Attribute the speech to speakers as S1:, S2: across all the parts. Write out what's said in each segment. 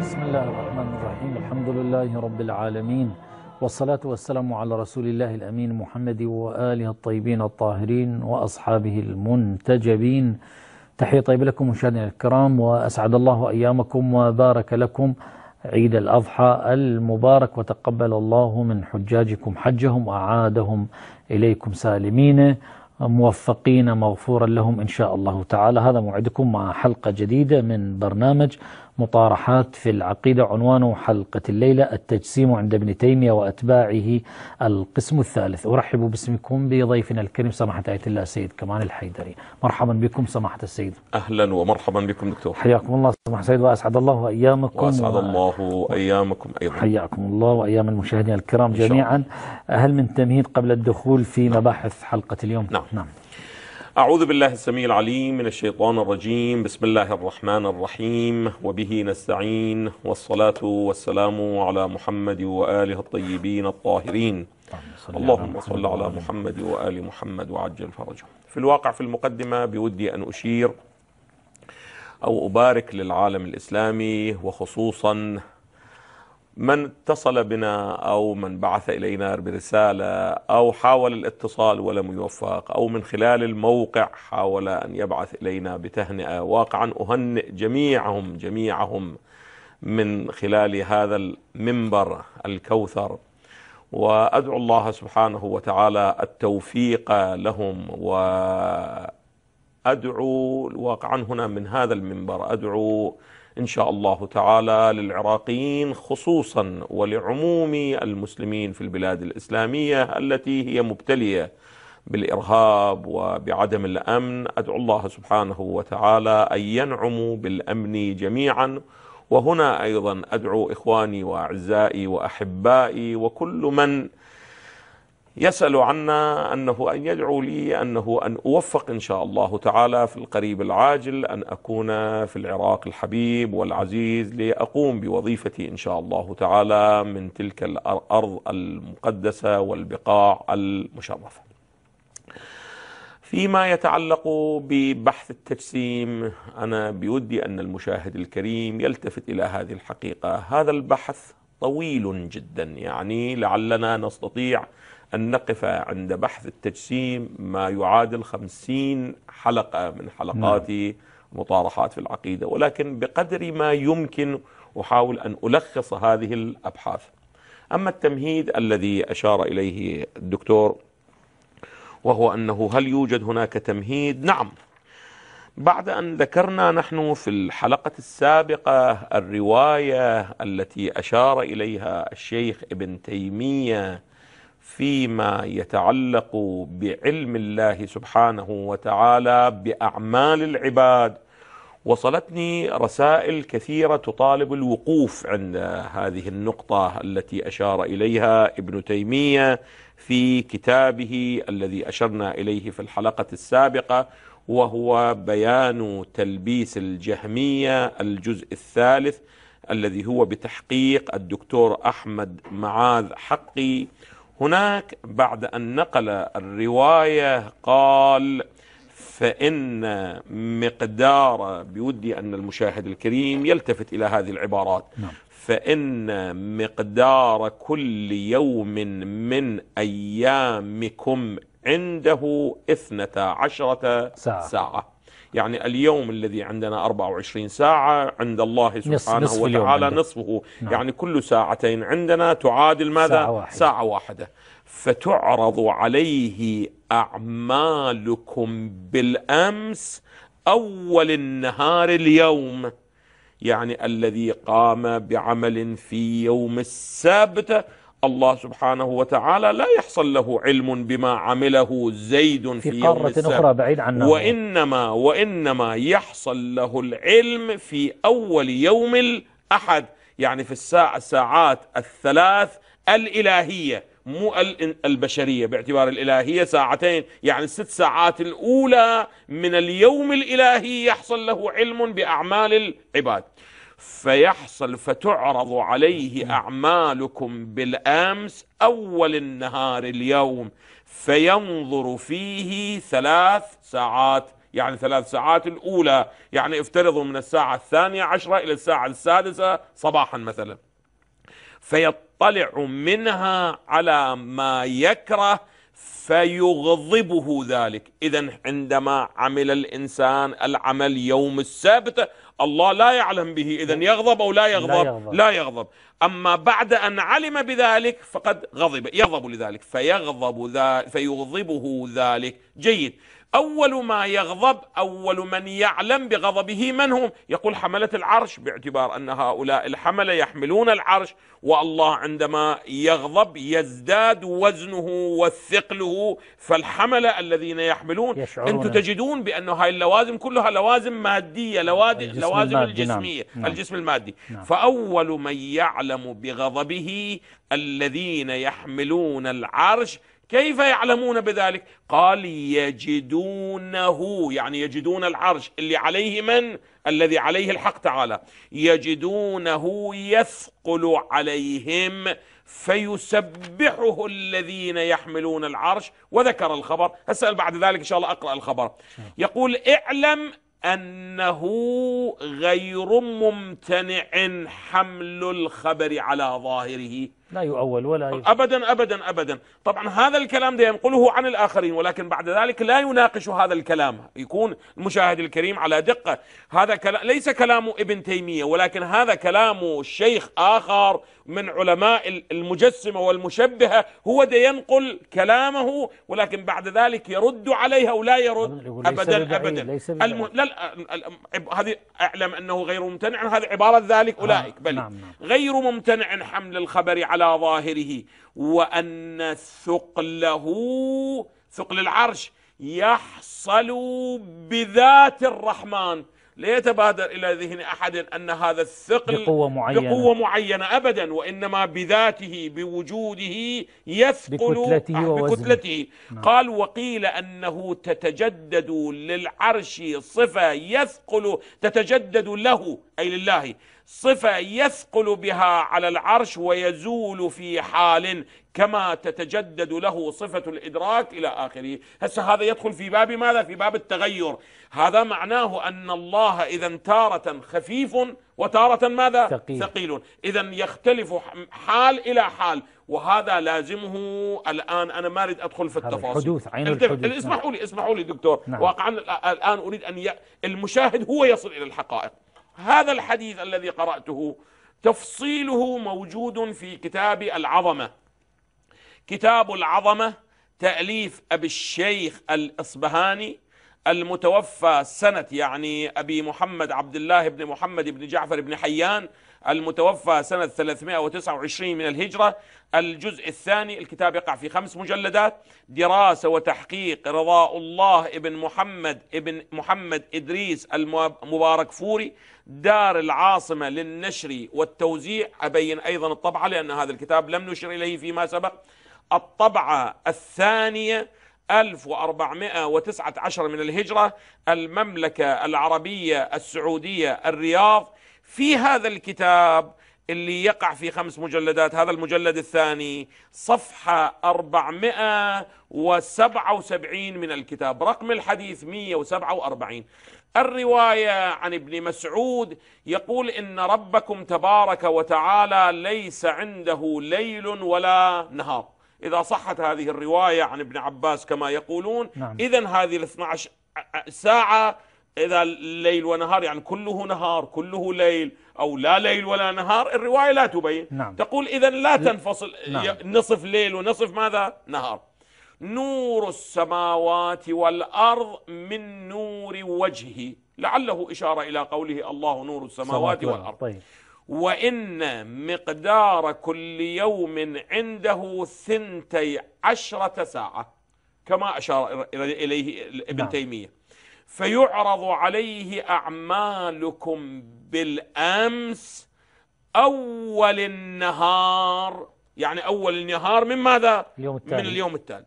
S1: بسم الله الرحمن الرحيم الحمد لله رب العالمين والصلاة والسلام على رسول الله الأمين محمد وآله الطيبين الطاهرين وأصحابه المنتجبين تحية طيبة لكم مشاهدينا الكرام وأسعد الله أيامكم وبارك لكم عيد الأضحى المبارك وتقبل الله من حجاجكم حجهم وأعادهم إليكم سالمين موفقين مغفورا لهم إن شاء الله تعالى هذا موعدكم مع حلقة جديدة من برنامج مطارحات في العقيدة عنوان حلقة الليلة التجسيم عند ابن تيمية وأتباعه القسم الثالث أرحب باسمكم بضيفنا الكريم سماحة آية الله السيد كمال الحيدري مرحبا بكم سماحة السيد
S2: أهلا ومرحبا بكم دكتور
S1: حياكم الله سماحة السيد وأسعد الله أيامكم وأسعد و... الله
S2: أيامكم أيضا
S1: حياكم الله وأيام المشاهدين الكرام جميعا هل من تمهيد قبل الدخول في مباحث حلقة اليوم؟ نعم, نعم.
S2: أعوذ بالله السميع العليم من الشيطان الرجيم بسم الله الرحمن الرحيم وبه نستعين والصلاة والسلام على محمد وآله الطيبين الطاهرين اللهم صل على محمد وآل محمد وعجل فرجه في الواقع في المقدمة بودي أن أشير أو أبارك للعالم الإسلامي وخصوصا من اتصل بنا أو من بعث إلينا برسالة أو حاول الاتصال ولم يوفق أو من خلال الموقع حاول أن يبعث إلينا بتهنئة واقعا أهنئ جميعهم جميعهم من خلال هذا المنبر الكوثر وأدعو الله سبحانه وتعالى التوفيق لهم وأدعو واقعا هنا من هذا المنبر أدعو إن شاء الله تعالى للعراقيين خصوصا ولعموم المسلمين في البلاد الإسلامية التي هي مبتلية بالإرهاب وبعدم الأمن أدعو الله سبحانه وتعالى أن ينعموا بالأمن جميعا وهنا أيضا أدعو إخواني وأعزائي وأحبائي وكل من يسأل عنا أنه أن يدعو لي أنه أن أوفق إن شاء الله تعالى في القريب العاجل أن أكون في العراق الحبيب والعزيز لأقوم بوظيفتي إن شاء الله تعالى من تلك الأرض المقدسة والبقاع المشرفة فيما يتعلق ببحث التجسيم أنا بودي أن المشاهد الكريم يلتفت إلى هذه الحقيقة هذا البحث طويل جدا يعني لعلنا نستطيع أن نقف عند بحث التجسيم ما يعادل خمسين حلقة من حلقات نعم. مطارحات في العقيدة ولكن بقدر ما يمكن أحاول أن ألخص هذه الأبحاث أما التمهيد الذي أشار إليه الدكتور وهو أنه هل يوجد هناك تمهيد؟ نعم بعد أن ذكرنا نحن في الحلقة السابقة الرواية التي أشار إليها الشيخ ابن تيمية فيما يتعلق بعلم الله سبحانه وتعالى باعمال العباد وصلتني رسائل كثيره تطالب الوقوف عند هذه النقطه التي اشار اليها ابن تيميه في كتابه الذي اشرنا اليه في الحلقه السابقه وهو بيان تلبيس الجهميه الجزء الثالث الذي هو بتحقيق الدكتور احمد معاذ حقي هناك بعد أن نقل الرواية قال فإن مقدار بودي أن المشاهد الكريم يلتفت إلى هذه العبارات نعم. فإن مقدار كل يوم من أيامكم عنده إثنتا عشرة ساعة, ساعة. يعني اليوم الذي عندنا 24 ساعة عند الله سبحانه نصف وتعالى نصفه نعم. يعني كل ساعتين عندنا تعادل ماذا ساعة واحدة, ساعة واحدة فتعرض عليه أعمالكم بالأمس أول النهار اليوم يعني الذي قام بعمل في يوم السبت الله سبحانه وتعالى لا يحصل له علم بما عمله زيد في, في قارة يوم أخرى بعيد عنه وإنما وإنما يحصل له العلم في أول يوم الأحد يعني في الساعة الساعات الثلاث الإلهية مو البشرية باعتبار الإلهية ساعتين يعني الست ساعات الأولى من اليوم الإلهي يحصل له علم بأعمال العباد فيحصل فتعرض عليه أعمالكم بالأمس أول النهار اليوم فينظر فيه ثلاث ساعات يعني ثلاث ساعات الأولى يعني افترضوا من الساعة الثانية عشرة إلى الساعة السادسة صباحا مثلا فيطلع منها على ما يكره فيغضبه ذلك إذا عندما عمل الإنسان العمل يوم السبت الله لا يعلم به إذا يغضب أو لا يغضب لا يغضب, أما بعد أن علم بذلك فقد غضب يغضب لذلك فيغضب ذا فيغضبه ذلك جيد أول ما يغضب أول من يعلم بغضبه من هم يقول حملة العرش باعتبار أن هؤلاء الحملة يحملون العرش والله عندما يغضب يزداد وزنه وثقله فالحملة الذين يحملون أنتم تجدون بأن هاي اللوازم كلها لوازم مادية لوازم نعم. الجسمية نعم. الجسم المادي نعم. فأول من يعلم بغضبه الذين يحملون العرش كيف يعلمون بذلك قال يجدونه يعني يجدون العرش اللي عليه من الذي عليه الحق تعالى يجدونه يثقل عليهم فيسبحه الذين يحملون العرش وذكر الخبر هسأل بعد ذلك إن شاء الله أقرأ الخبر يقول اعلم أنه غير ممتنع حمل الخبر على ظاهره
S1: لا يؤول ولا يفهم.
S2: أبدا أبدا أبدا طبعا هذا الكلام ده ينقله عن الآخرين ولكن بعد ذلك لا يناقش هذا الكلام يكون المشاهد الكريم على دقة هذا كلا ليس كلام ابن تيمية ولكن هذا كلام شيخ آخر من علماء المجسمة والمشبهة هو ده ينقل كلامه ولكن بعد ذلك يرد عليها ولا يرد أبدا أبدا الم... لا, لا هذه أعلم أنه غير ممتنع هذه عبارة ذلك أولئك آه، بل نعم، نعم. غير ممتنع حمل الخبر على ظاهره وأن ثقله ثقل العرش يحصل بذات الرحمن لا يتبادر إلى ذهن أحد أن هذا الثقل بقوة معينة, بقوة معينة أبدا وإنما بذاته بوجوده يثقل بكتلته, آه، بكتلته نعم. قال وقيل أنه تتجدد للعرش صفة يثقل تتجدد له أي لله صفة يثقل بها على العرش ويزول في حال كما تتجدد له صفة الإدراك إلى آخره هسه هذا يدخل في باب ماذا؟ في باب التغير هذا معناه أن الله إذا تارة خفيف وتارة ماذا؟ ثقيل, ثقيل. إذا يختلف حال إلى حال وهذا لازمه الآن أنا ما أريد أدخل في التفاصيل حدوث عين الحدوث اسمحوا لي نعم. اسمحوا لي دكتور نعم. واقعا الآن أريد أن ي... المشاهد هو يصل إلى الحقائق هذا الحديث الذي قرأته تفصيله موجود في كتاب العظمة كتاب العظمة تأليف أبي الشيخ الإصبهاني المتوفى سنة يعني أبي محمد عبد الله بن محمد بن جعفر بن حيان المتوفى سنة 329 من الهجرة الجزء الثاني الكتاب يقع في خمس مجلدات دراسة وتحقيق رضاء الله ابن محمد ابن محمد إدريس المبارك فوري دار العاصمة للنشر والتوزيع أبين أيضا الطبعة لأن هذا الكتاب لم نشر إليه فيما سبق الطبعة الثانية 1419 من الهجرة المملكة العربية السعودية الرياض في هذا الكتاب اللي يقع في خمس مجلدات هذا المجلد الثاني صفحة 477 من الكتاب رقم الحديث 147 الرواية عن ابن مسعود يقول إن ربكم تبارك وتعالى ليس عنده ليل ولا نهار إذا صحت هذه الرواية عن ابن عباس كما يقولون نعم. إذا هذه ال 12 ساعة إذا الليل ونهار يعني كله نهار كله ليل أو لا ليل ولا نهار الرواية لا تبين نعم. تقول إذا لا تنفصل نعم. نصف ليل ونصف ماذا نهار نور السماوات والأرض من نور وجهه لعله إشارة إلى قوله الله نور السماوات والأرض طيب. وإن مقدار كل يوم عنده ثنتي عشرة ساعة كما أشار إليه ابن نعم. تيمية فيعرض عليه أعمالكم بالأمس أول النهار يعني أول النهار من ماذا؟ اليوم التالي. من اليوم التالي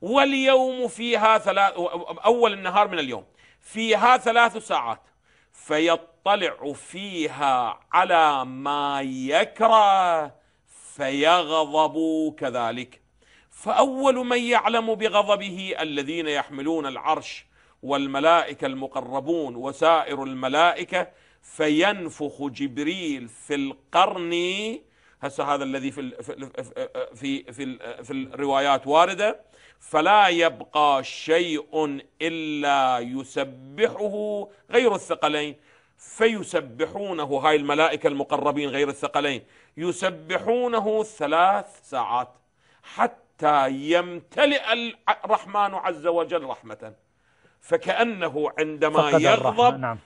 S2: واليوم فيها ثلاث أول النهار من اليوم فيها ثلاث ساعات فيط يطلع فيها على ما يكره فيغضب كذلك فأول من يعلم بغضبه الذين يحملون العرش والملائكة المقربون وسائر الملائكة فينفخ جبريل في القرن هسه هذا الذي في في في في الروايات وارده فلا يبقى شيء الا يسبحه غير الثقلين فيسبحونه هاي الملائكة المقربين غير الثقلين يسبحونه ثلاث ساعات حتى يمتلئ الرحمن عز وجل رحمة فكأنه عندما يغضب نعم.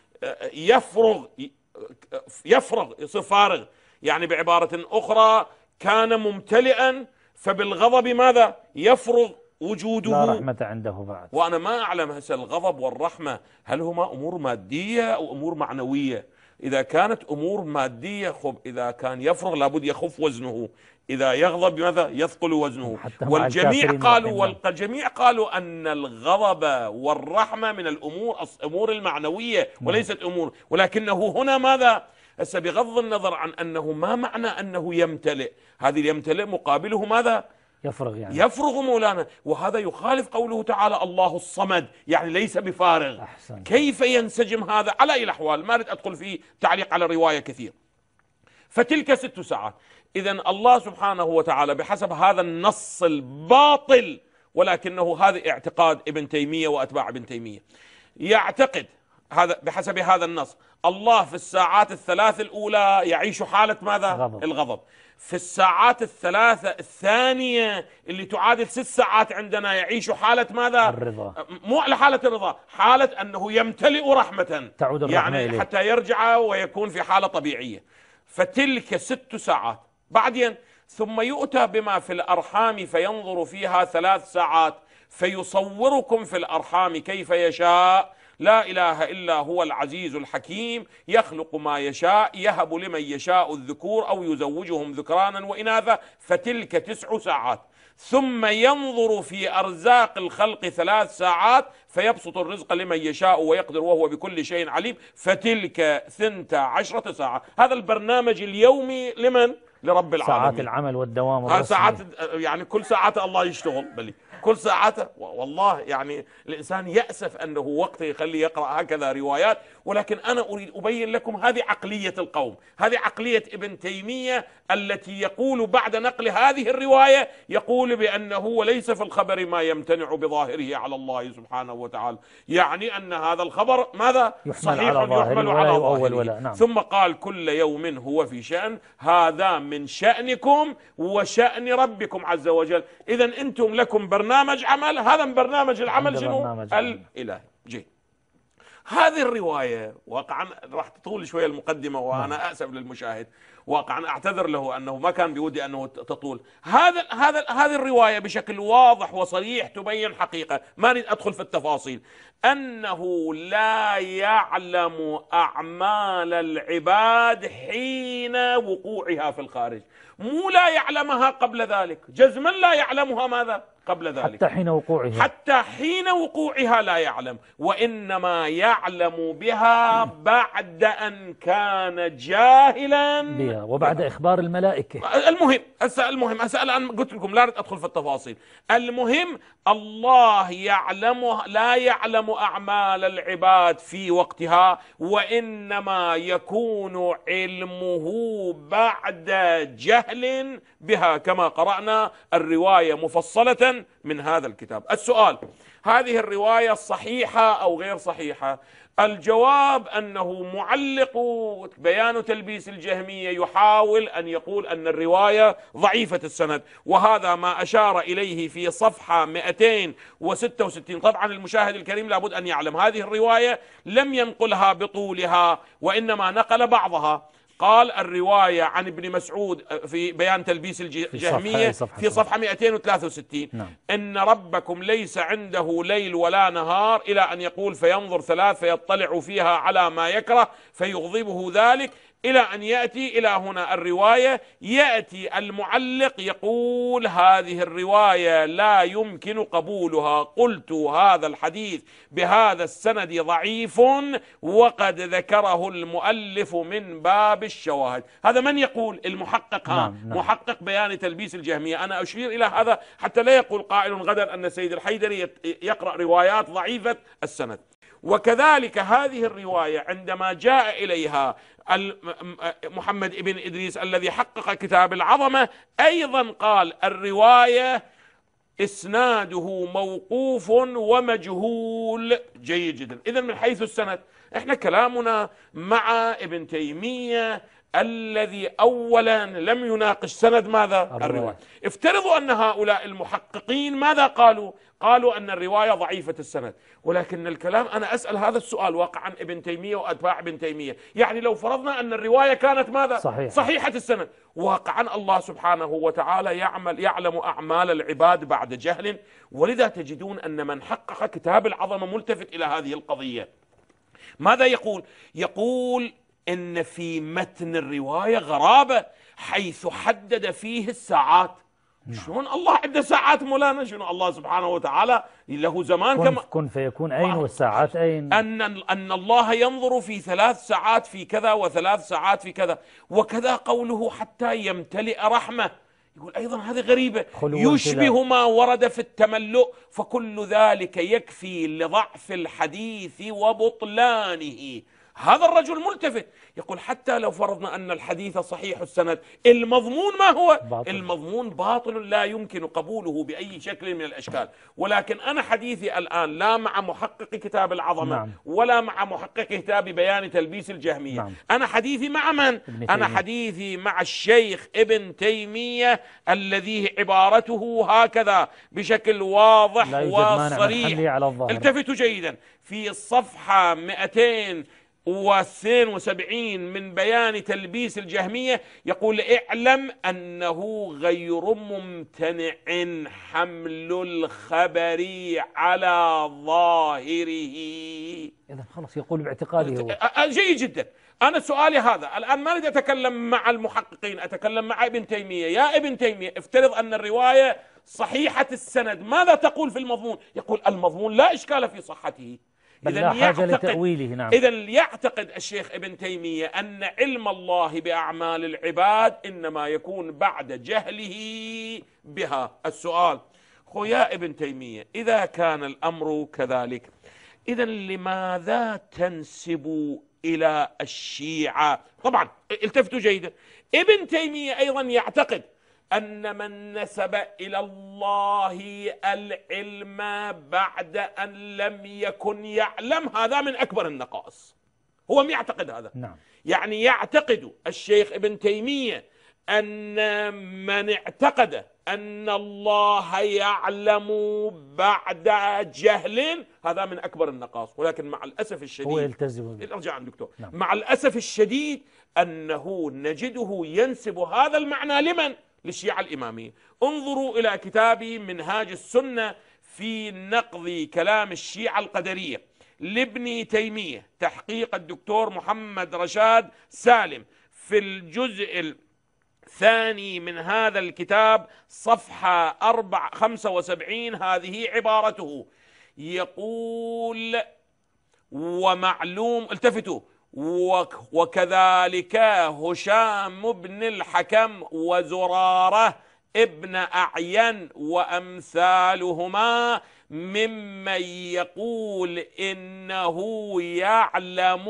S2: يفرغ يفرغ يصير فارغ يعني بعبارة أخرى كان ممتلئا فبالغضب ماذا يفرغ
S1: وجوده لا رحمة عنده بعد
S2: وأنا ما أعلم هسه الغضب والرحمة هل هما أمور مادية أو أمور معنوية إذا كانت أمور مادية خب إذا كان يفرغ لابد يخف وزنه إذا يغضب ماذا يثقل وزنه والجميع قالوا والجميع قالوا أن الغضب والرحمة من الأمور أمور المعنوية نعم. وليست أمور ولكنه هنا ماذا هسه بغض النظر عن أنه ما معنى أنه يمتلئ هذه يمتلئ مقابله ماذا يفرغ يعني يفرغ مولانا وهذا يخالف قوله تعالى الله الصمد يعني ليس بفارغ أحسن. كيف ينسجم هذا على أي الأحوال ما أريد أدخل في تعليق على الرواية كثير فتلك ست ساعات إذا الله سبحانه وتعالى بحسب هذا النص الباطل ولكنه هذا اعتقاد ابن تيمية وأتباع ابن تيمية يعتقد هذا بحسب هذا النص الله في الساعات الثلاث الأولى يعيش حالة ماذا؟ غضب. الغضب في الساعات الثلاثة الثانية اللي تعادل ست ساعات عندنا يعيش حالة ماذا؟ الرضا مو على حالة الرضا حالة أنه يمتلئ رحمة تعود الرحمة يعني إليه. حتى يرجع ويكون في حالة طبيعية فتلك ست ساعات بعدين ثم يؤتى بما في الأرحام فينظر فيها ثلاث ساعات فيصوركم في الأرحام كيف يشاء لا إله إلا هو العزيز الحكيم يخلق ما يشاء يهب لمن يشاء الذكور أو يزوجهم ذكرانا وإناثا فتلك تسع ساعات ثم ينظر في أرزاق الخلق ثلاث ساعات فيبسط الرزق لمن يشاء ويقدر وهو بكل شيء عليم فتلك ثنتا عشرة ساعة هذا البرنامج اليومي لمن؟ لرب العالمين ساعات
S1: العمل والدوام ساعات
S2: يعني كل ساعات الله يشتغل بلي كل ساعته والله يعني الإنسان يأسف أنه وقته يخليه يقرأ هكذا روايات ولكن أنا أريد أبين لكم هذه عقلية القوم هذه عقلية ابن تيمية التي يقول بعد نقل هذه الرواية يقول بأنه ليس في الخبر ما يمتنع بظاهره على الله سبحانه وتعالى يعني أن هذا الخبر ماذا صحيح على ظاهره يحمل على ظاهره ولا نعم. ثم قال كل يوم هو في شأن هذا من شأنكم وشأن ربكم عز وجل إذا أنتم لكم برنامج برنامج عمل هذا من برنامج العمل شنو الالهي جي هذه الرواية واقعا راح تطول شوية المقدمة نعم. وأنا آسف للمشاهد واقعا أعتذر له أنه ما كان بودي أنه تطول هذا هذا هذه الرواية بشكل واضح وصريح تبين حقيقة ما أريد أدخل في التفاصيل أنه لا يعلم أعمال العباد حين وقوعها في الخارج مو لا يعلمها قبل ذلك جزما لا يعلمها ماذا قبل ذلك حتى
S1: حين وقوعها
S2: حتى حين وقوعها لا يعلم وإنما يعلم بها بعد أن كان جاهلا بها
S1: وبعد بها. إخبار الملائكة
S2: المهم هسه المهم هسه الآن قلت لكم لا أريد أدخل في التفاصيل المهم الله يعلم لا يعلم أعمال العباد في وقتها وإنما يكون علمه بعد جهل بها كما قرأنا الرواية مفصلة من هذا الكتاب السؤال هذه الرواية صحيحة أو غير صحيحة الجواب أنه معلق بيان تلبيس الجهمية يحاول أن يقول أن الرواية ضعيفة السند وهذا ما أشار إليه في صفحة 266 طبعا المشاهد الكريم لابد أن يعلم هذه الرواية لم ينقلها بطولها وإنما نقل بعضها قال الرواية عن ابن مسعود آه، في بيان تلبيس الجهمية في صفحة, في صفحة 263 نعم. إن ربكم ليس عنده ليل ولا نهار إلى أن يقول فينظر ثلاث فيطلع فيها على ما يكره فيغضبه ذلك إلى أن يأتي إلى هنا الرواية يأتي المعلق يقول هذه الرواية لا يمكن قبولها قلت هذا الحديث بهذا السند ضعيف وقد ذكره المؤلف من باب الشواهد هذا من يقول المحقق ها نعم نعم. محقق بيان تلبيس الجهمية أنا أشير إلى هذا حتى لا يقول قائل غدا أن سيد الحيدري يقرأ روايات ضعيفة السند وكذلك هذه الرواية عندما جاء إليها محمد ابن إدريس الذي حقق كتاب العظمة أيضا قال الرواية إسناده موقوف ومجهول جيد جدا إذا من حيث السند إحنا كلامنا مع ابن تيمية الذي اولا لم يناقش سند ماذا الرواية افترضوا ان هؤلاء المحققين ماذا قالوا قالوا أن الرواية ضعيفة السند ولكن الكلام أنا أسأل هذا السؤال واقع عن ابن تيمية وأتباع ابن تيمية يعني لو فرضنا أن الرواية كانت ماذا صحيح. صحيحة السند واقعا الله سبحانه وتعالى يعمل يعلم أعمال العباد بعد جهل ولذا تجدون أن من حقق كتاب العظمة ملتفت إلى هذه القضية ماذا يقول يقول إن في متن الرواية غرابة حيث حدد فيه الساعات نعم. شلون الله عنده ساعات مولانا شنو الله سبحانه وتعالى له زمان كن كما كن فيكون اين والساعات اين ان ان الله ينظر في ثلاث ساعات في كذا وثلاث ساعات في كذا وكذا قوله حتى يمتلئ رحمه يقول ايضا هذه غريبه يشبه ما ورد في التملؤ فكل ذلك يكفي لضعف الحديث وبطلانه هذا الرجل ملتفت يقول حتى لو فرضنا أن الحديث صحيح السند المضمون ما هو باطل. المضمون باطل لا يمكن قبوله بأي شكل من الأشكال ولكن أنا حديثي الآن لا مع محقق كتاب العظمة نعم. ولا مع محقق كتاب بيان تلبيس الجهمية نعم. أنا حديثي مع من؟ أنا حديثي مع الشيخ ابن تيمية الذي عبارته هكذا بشكل واضح وصريح التفتوا جيدا في الصفحة 200 و72 من بيان تلبيس الجهمية يقول اعلم أنه غير ممتنع حمل الخبر على ظاهره
S1: إذا خلاص يقول باعتقاده هو
S2: جيد جدا أنا سؤالي هذا الآن ما أريد أتكلم مع المحققين أتكلم مع ابن تيمية يا ابن تيمية افترض أن الرواية صحيحة السند ماذا تقول في المضمون يقول المضمون لا إشكال في صحته بل لا حاجة لتأويله نعم إذا يعتقد الشيخ ابن تيمية أن علم الله بأعمال العباد إنما يكون بعد جهله بها السؤال خويا ابن تيمية إذا كان الأمر كذلك إذا لماذا تنسب إلى الشيعة طبعا التفتوا جيدا ابن تيمية أيضا يعتقد أن من نسب إلى الله العلم بعد أن لم يكن يعلم هذا من أكبر النقائص هو ما يعتقد هذا نعم. يعني يعتقد الشيخ ابن تيمية أن من اعتقد أن الله يعلم بعد جهل هذا من أكبر النقاص ولكن مع الأسف الشديد هو يلتزم أرجع عن دكتور نعم. مع الأسف الشديد أنه نجده ينسب هذا المعنى لمن؟ للشيعة الإمامية انظروا إلى كتابي منهاج السنة في نقض كلام الشيعة القدرية لابن تيمية تحقيق الدكتور محمد رشاد سالم في الجزء الثاني من هذا الكتاب صفحة 75 هذه عبارته يقول ومعلوم التفتوا وكذلك هشام بن الحكم وزراره ابن أعين وأمثالهما ممن يقول إنه يعلم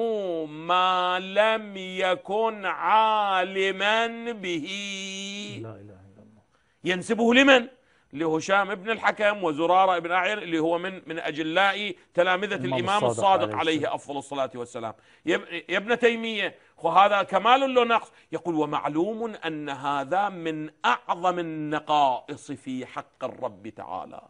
S2: ما لم يكن عالما به لا إله إلا الله ينسبه لمن؟ لهشام ابن الحكم وزرارة بن أعير اللي هو من من أجلاء تلامذة الإمام الصادق, الصادق عليه أفضل الصلاة والسلام يا ابن تيمية وهذا كمال له نقص يقول ومعلوم أن هذا من أعظم النقائص في حق الرب تعالى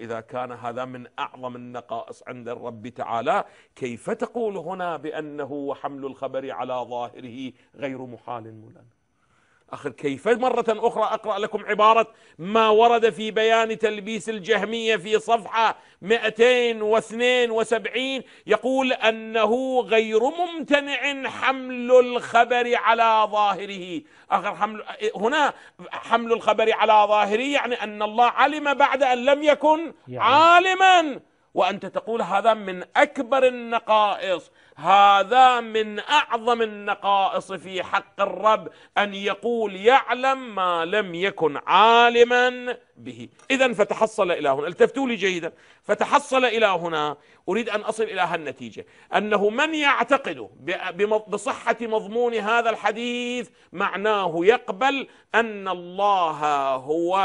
S2: إذا كان هذا من أعظم النقائص عند الرب تعالى كيف تقول هنا بأنه حمل الخبر على ظاهره غير محال ملان أخي كيف مرة أخرى أقرأ لكم عبارة ما ورد في بيان تلبيس الجهمية في صفحة 272 يقول أنه غير ممتنع حمل الخبر على ظاهره آخر حمل هنا حمل الخبر على ظاهره يعني أن الله علم بعد أن لم يكن يعني. عالما وأنت تقول هذا من أكبر النقائص هذا من أعظم النقائص في حق الرب أن يقول يعلم ما لم يكن عالما به إذا فتحصل إلى هنا التفتوا لي جيدا فتحصل إلى هنا أريد أن أصل إلى هالنتيجة أنه من يعتقد بصحة مضمون هذا الحديث معناه يقبل أن الله هو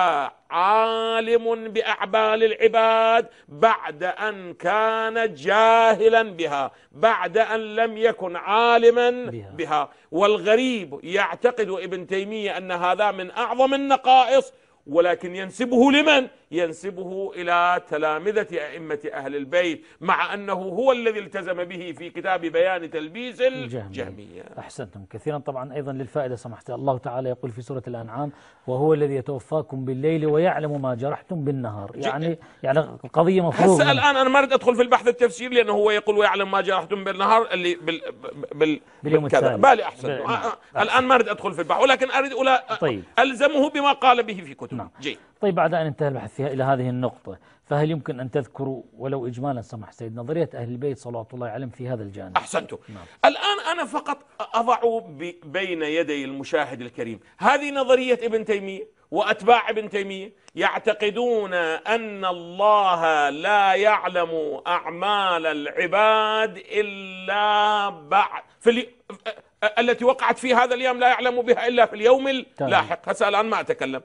S2: عالم بأعمال العباد بعد أن كان جاهلا بها بعد أن لم يكن عالما بها, بها والغريب يعتقد ابن تيمية أن هذا من أعظم النقائص ولكن ينسبه لمن ينسبه إلى تلامذة أئمة أهل البيت مع أنه هو الذي التزم به في كتاب بيان تلبيس الجهمية
S1: أحسنتم كثيرا طبعا أيضا للفائدة سمحت الله تعالى يقول في سورة الأنعام وهو الذي يتوفاكم بالليل ويعلم ما جرحتم بالنهار يعني يعني القضية مفروضة هسه الآن
S2: أنا ما أريد أدخل في البحث التفسيري لأنه هو يقول ويعلم ما جرحتم بالنهار اللي بال بال باليوم الثاني بالي أحسنتم. آه، آه. الآن ما أريد أدخل في البحث ولكن أريد ألا طيب. ألزمه بما قال به في كتبه نعم. جيد
S1: طيب بعد أن انتهى البحث فيها إلى هذه النقطة فهل يمكن أن تذكروا ولو إجمالا
S2: سمح سيد نظرية أهل البيت صلى الله وسلم في هذا الجانب أحسنتم نعم. الآن أنا فقط أضع بين يدي المشاهد الكريم هذه نظرية ابن تيمية وأتباع ابن تيمية يعتقدون أن الله لا يعلم أعمال العباد إلا بعد في الي... التي وقعت في هذا اليوم لا يعلم بها إلا في اليوم اللاحق هسه الآن ما أتكلم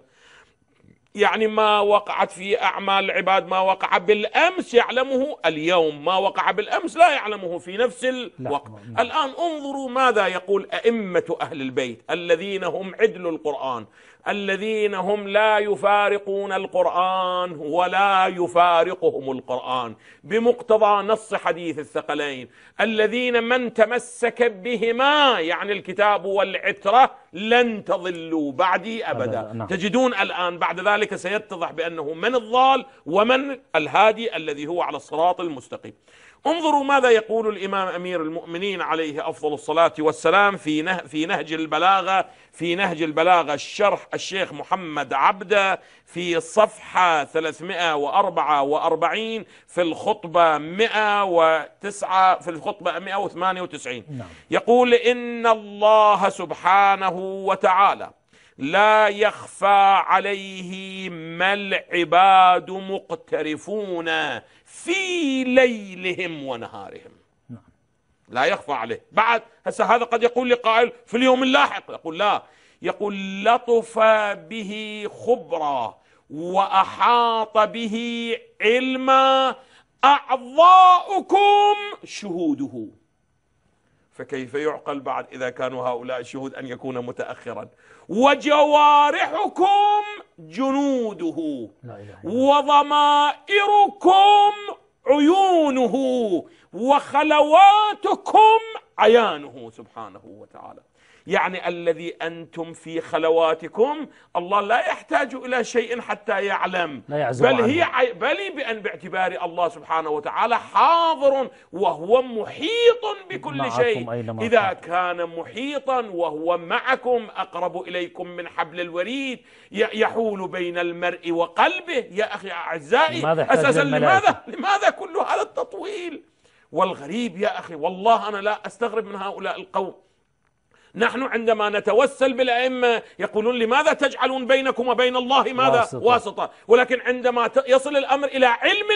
S2: يعني ما وقعت في أعمال العباد ما وقع بالأمس يعلمه اليوم ما وقع بالأمس لا يعلمه في نفس الوقت لا. الآن انظروا ماذا يقول أئمة أهل البيت الذين هم عدل القرآن الذين هم لا يفارقون القرآن ولا يفارقهم القرآن بمقتضى نص حديث الثقلين الذين من تمسك بهما يعني الكتاب والعترة لن تضلوا بعدي أبدا نعم. تجدون الآن بعد ذلك سيتضح بأنه من الضال ومن الهادي الذي هو على الصراط المستقيم انظروا ماذا يقول الإمام أمير المؤمنين عليه أفضل الصلاة والسلام في نه في نهج البلاغة في نهج البلاغة الشرح الشيخ محمد عبده في صفحة 344 في الخطبة 109 في الخطبة 198 نعم. يقول إن الله سبحانه وتعالى لا يخفى عليه ما العباد مقترفون في ليلهم ونهارهم نعم. لا يخفى عليه بعد هسه هذا قد يقول لقائل في اليوم اللاحق يقول لا يقول لطف به خبرا وأحاط به علما أعضاؤكم شهوده فكيف يعقل بعد إذا كانوا هؤلاء الشهود أن يكون متأخرا وجوارحكم جنوده وضمائركم عيونه وخلواتكم عيانه سبحانه وتعالى يعني الذي أنتم في خلواتكم الله لا يحتاج إلى شيء حتى يعلم لا بل هي بل بأن باعتبار الله سبحانه وتعالى حاضر وهو محيط بكل شيء إذا كان محيطا وهو معكم أقرب إليكم من حبل الوريد يحول بين المرء وقلبه يا أخي أعزائي أساسا لماذا لماذا كل هذا التطويل والغريب يا أخي والله أنا لا أستغرب من هؤلاء القوم نحن عندما نتوسل بالأئمة يقولون لماذا تجعلون بينكم وبين الله ماذا واسطة, واسطة. ولكن عندما يصل الأمر إلى علم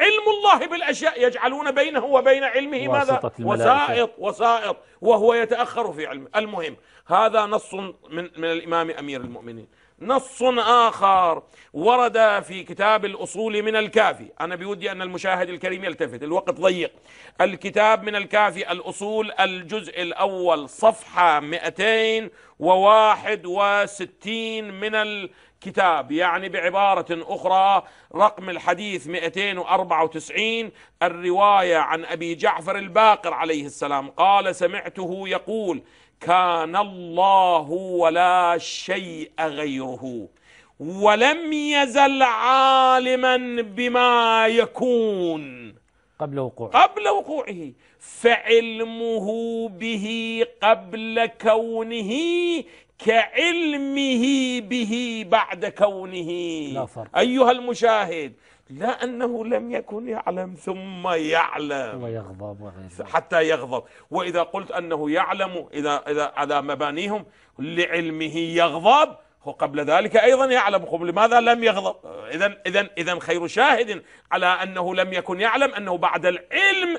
S2: علم الله بالأشياء يجعلون بينه وبين علمه ماذا وسائط وسائط وهو يتأخر في علمه المهم هذا نص من, من الإمام أمير المؤمنين نص آخر ورد في كتاب الأصول من الكافي أنا بودي أن المشاهد الكريم يلتفت الوقت ضيق الكتاب من الكافي الأصول الجزء الأول صفحة 261 من الكتاب يعني بعبارة أخرى رقم الحديث 294 الرواية عن أبي جعفر الباقر عليه السلام قال سمعته يقول كان الله ولا شيء غيره ولم يزل عالما بما يكون قبل وقوعه قبل وقوعه فعلمه به قبل كونه كعلمه به بعد كونه لا فرق. أيها المشاهد لا أنه لم يكن يعلم ثم يعلم ويغضب يغضب حتى يغضب وإذا قلت أنه يعلم إذا إذا على مبانيهم لعلمه يغضب هو قبل ذلك أيضا يعلم قبل لماذا لم يغضب إذا إذا إذا خير شاهد على أنه لم يكن يعلم أنه بعد العلم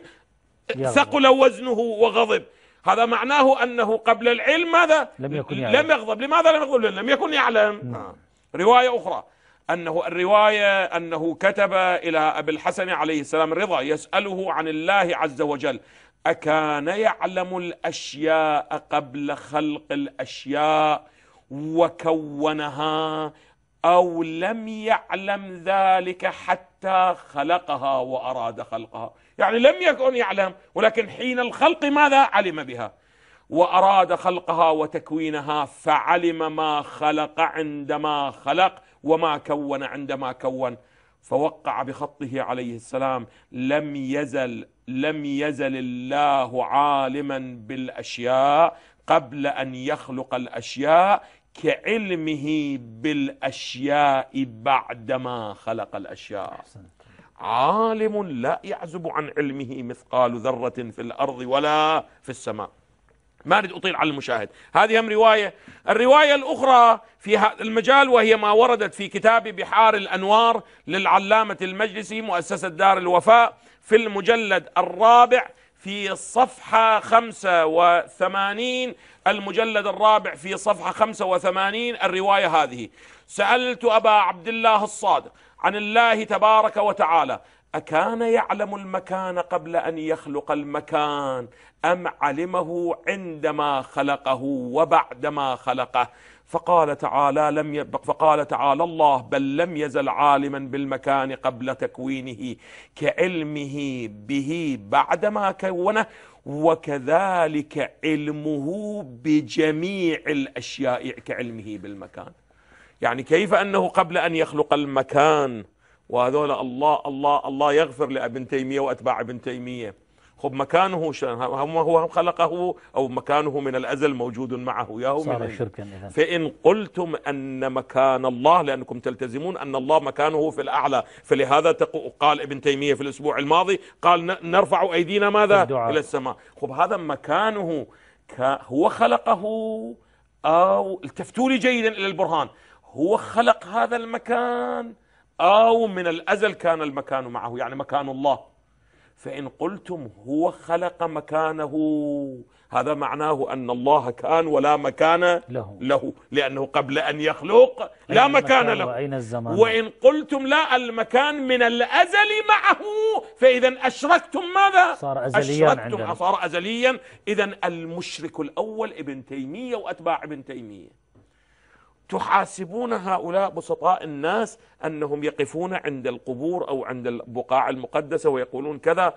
S2: ثقل وزنه وغضب هذا معناه أنه قبل العلم ماذا لم يكن يعلم لم يغضب لماذا لم يغضب لم يكن يعلم نعم. آه. رواية أخرى أنه الرواية أنه كتب إلى أبي الحسن عليه السلام رضا يسأله عن الله عز وجل أكان يعلم الأشياء قبل خلق الأشياء وكونها أو لم يعلم ذلك حتى خلقها وأراد خلقها يعني لم يكن يعلم ولكن حين الخلق ماذا علم بها وأراد خلقها وتكوينها فعلم ما خلق عندما خلق وما كون عندما كون فوقع بخطه عليه السلام لم يزل لم يزل الله عالما بالاشياء قبل ان يخلق الاشياء كعلمه بالاشياء بعدما خلق الاشياء عالم لا يعزب عن علمه مثقال ذره في الارض ولا في السماء ما أريد أطيل على المشاهد هذه هم رواية الرواية الأخرى في هذا المجال وهي ما وردت في كتاب بحار الأنوار للعلامة المجلسي مؤسسة دار الوفاء في المجلد الرابع في الصفحة 85 المجلد الرابع في صفحة 85 الرواية هذه سألت أبا عبد الله الصادق عن الله تبارك وتعالى اكان يعلم المكان قبل ان يخلق المكان ام علمه عندما خلقه وبعدما خلقه فقال تعالى لم ي... فقال تعالى الله بل لم يزل عالما بالمكان قبل تكوينه كعلمه به بعدما كونه وكذلك علمه بجميع الاشياء كعلمه بالمكان يعني كيف انه قبل ان يخلق المكان وهذول الله الله الله يغفر لابن تيميه واتباع ابن تيميه خب مكانه هم هو خلقه او مكانه من الازل موجود معه يا صار شركا فان قلتم ان مكان الله لانكم تلتزمون ان الله مكانه في الاعلى فلهذا قال ابن تيميه في الاسبوع الماضي قال نرفع ايدينا ماذا الدعاء. الى السماء خب هذا مكانه هو خلقه او التفتوا لي جيدا الى البرهان هو خلق هذا المكان أو من الأزل كان المكان معه يعني مكان الله فإن قلتم هو خلق مكانه هذا معناه أن الله كان ولا مكان له, له لأنه قبل أن يخلق لا مكان له وأين الزمان وإن قلتم لا المكان من الأزل معه فإذا أشركتم ماذا صار أزليا أشركتم صار أزليا إذا المشرك الأول ابن تيمية وأتباع ابن تيمية تحاسبون هؤلاء بسطاء الناس أنهم يقفون عند القبور أو عند البقاع المقدسة ويقولون كذا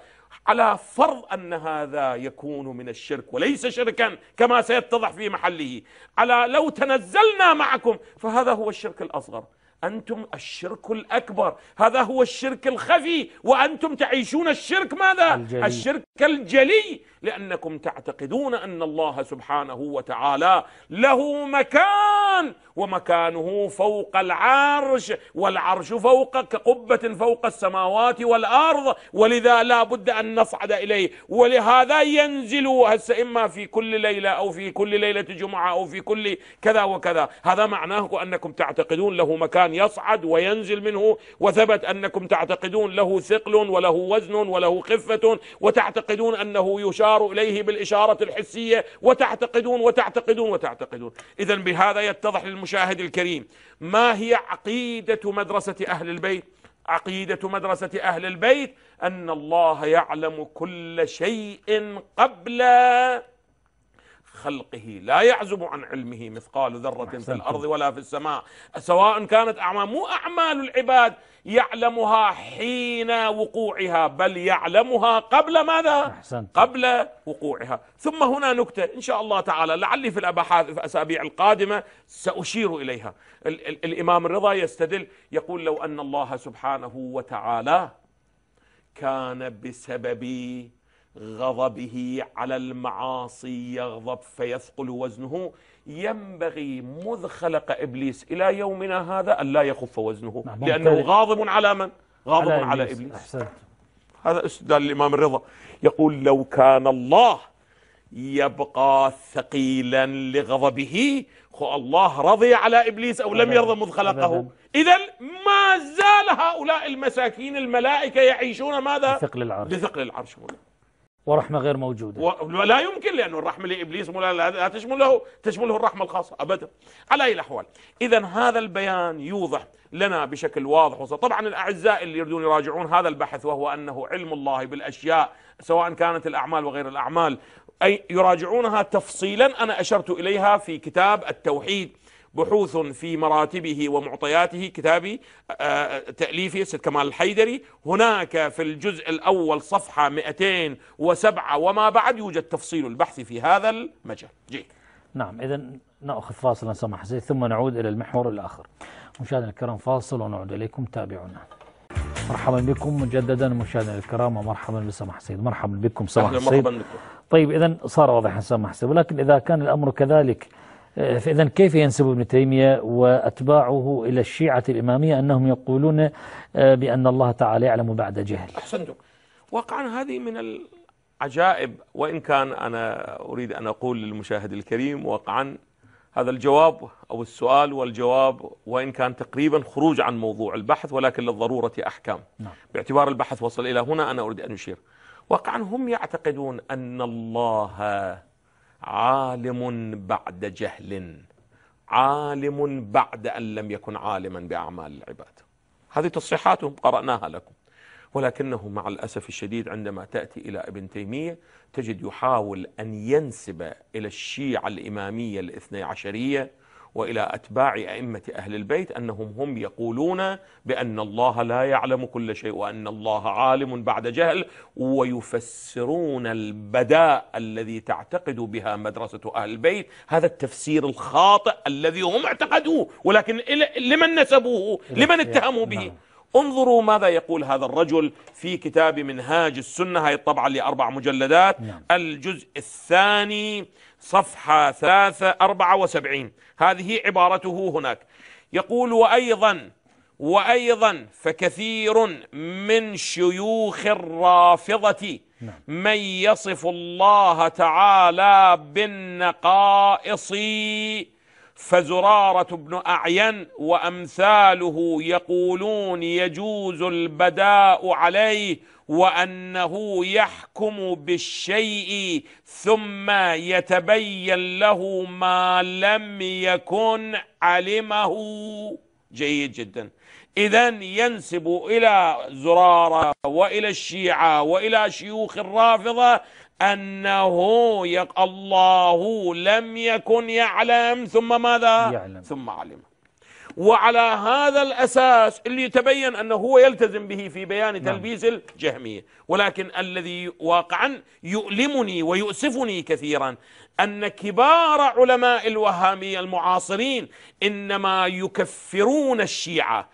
S2: على فرض أن هذا يكون من الشرك وليس شركا كما سيتضح في محله على لو تنزلنا معكم فهذا هو الشرك الأصغر أنتم الشرك الأكبر هذا هو الشرك الخفي وأنتم تعيشون الشرك ماذا؟ الجلي. الشرك الجلي لأنكم تعتقدون أن الله سبحانه وتعالى له مكان ومكانه فوق العرش والعرش فوق كقبة فوق السماوات والأرض ولذا لا بد أن نصعد إليه ولهذا ينزل هسه إما في كل ليلة أو في كل ليلة جمعة أو في كل كذا وكذا هذا معناه أنكم تعتقدون له مكان يصعد وينزل منه وثبت أنكم تعتقدون له ثقل وله وزن وله خفة وتعتقدون أنه يشار إليه بالإشارة الحسية وتعتقدون وتعتقدون وتعتقدون إذا بهذا يتضح للمشاهد الكريم ما هي عقيدة مدرسة أهل البيت عقيدة مدرسة أهل البيت أن الله يعلم كل شيء قبل خلقه لا يعزب عن علمه مثقال ذرة في الأرض ولا في السماء سواء كانت أعمال مو أعمال العباد يعلمها حين وقوعها بل يعلمها قبل ماذا؟ أحسنت. قبل وقوعها ثم هنا نكتة إن شاء الله تعالى لعلي في الأبحاث في الأسابيع القادمة سأشير إليها ال ال الإمام الرضا يستدل يقول لو أن الله سبحانه وتعالى كان بسبب غضبه على المعاصي يغضب فيثقل وزنه ينبغي مذ خلق إبليس إلى يومنا هذا أن لا يخف وزنه نعم لأنه غاضب على من؟ غاضب على, على إبليس, إبليس. أحسنت. هذا استدلال الإمام الرضا يقول لو كان الله يبقى ثقيلا لغضبه الله رضي على إبليس أو لم يرضى مذ خلقه إذا ما زال هؤلاء المساكين الملائكة يعيشون ماذا؟ بثقل العرش بثقل العرش
S1: ورحمة غير موجودة
S2: و... لا يمكن لأنه الرحمة لإبليس لا, له تشمله تشمله الرحمة الخاصة أبدا على أي الأحوال إذا هذا البيان يوضح لنا بشكل واضح طبعا الأعزاء اللي يريدون يراجعون هذا البحث وهو أنه علم الله بالأشياء سواء كانت الأعمال وغير الأعمال أي يراجعونها تفصيلا أنا أشرت إليها في كتاب التوحيد بحوث في مراتبه ومعطياته كتابي آه، آه، تأليفي سيد كمال الحيدري هناك في الجزء الأول صفحة 207 وما بعد يوجد تفصيل البحث في هذا المجال جيد
S1: نعم إذا نأخذ فاصلا سمح زي ثم نعود إلى المحور الآخر مشاهدينا الكرام فاصل ونعود إليكم تابعونا مرحبا بكم مجددا مشاهدينا الكرام ومرحبا بسماح سيد مرحبا بكم سماح سيد مرحبا بكم طيب إذا صار واضح سماح سيد ولكن إذا كان الأمر كذلك آه، فإذا كيف ينسب ابن تيمية وأتباعه إلى الشيعة الإمامية أنهم يقولون آه، بأن الله تعالى يعلم بعد جهل
S2: أحسنتم واقعا هذه من العجائب وإن كان أنا أريد أن أقول للمشاهد الكريم واقعا هذا الجواب أو السؤال والجواب وإن كان تقريبا خروج عن موضوع البحث ولكن للضرورة أحكام نعم. باعتبار البحث وصل إلى هنا أنا أريد أن أشير واقعا هم يعتقدون أن الله عالم بعد جهل عالم بعد أن لم يكن عالما بأعمال العباد هذه تصريحاتهم قرأناها لكم ولكنه مع الأسف الشديد عندما تأتي إلى ابن تيمية تجد يحاول أن ينسب إلى الشيعة الإمامية الاثني عشرية والى اتباع ائمه اهل البيت انهم هم يقولون بان الله لا يعلم كل شيء وان الله عالم بعد جهل ويفسرون البداء الذي تعتقد بها مدرسه اهل البيت هذا التفسير الخاطئ الذي هم اعتقدوه ولكن لمن نسبوه؟ نعم. لمن اتهموا به؟ نعم. انظروا ماذا يقول هذا الرجل في كتاب منهاج السنة هاي الطبعة لأربع مجلدات نعم. الجزء الثاني صفحة ثلاثة أربعة وسبعين هذه عبارته هناك يقول وأيضا وأيضا فكثير من شيوخ الرافضة نعم. من يصف الله تعالى بالنقائص فزرارة بن أعين وأمثاله يقولون يجوز البداء عليه وانه يحكم بالشيء ثم يتبين له ما لم يكن علمه جيد جدا اذا ينسب الى زراره والى الشيعه والى شيوخ الرافضه انه يق الله لم يكن يعلم ثم ماذا يعلم. ثم علم وعلى هذا الأساس اللي يتبين أنه هو يلتزم به في بيان نعم. تلبيس الجهمية ولكن الذي واقعا يؤلمني ويؤسفني كثيرا أن كبار علماء الوهامية المعاصرين إنما يكفرون الشيعة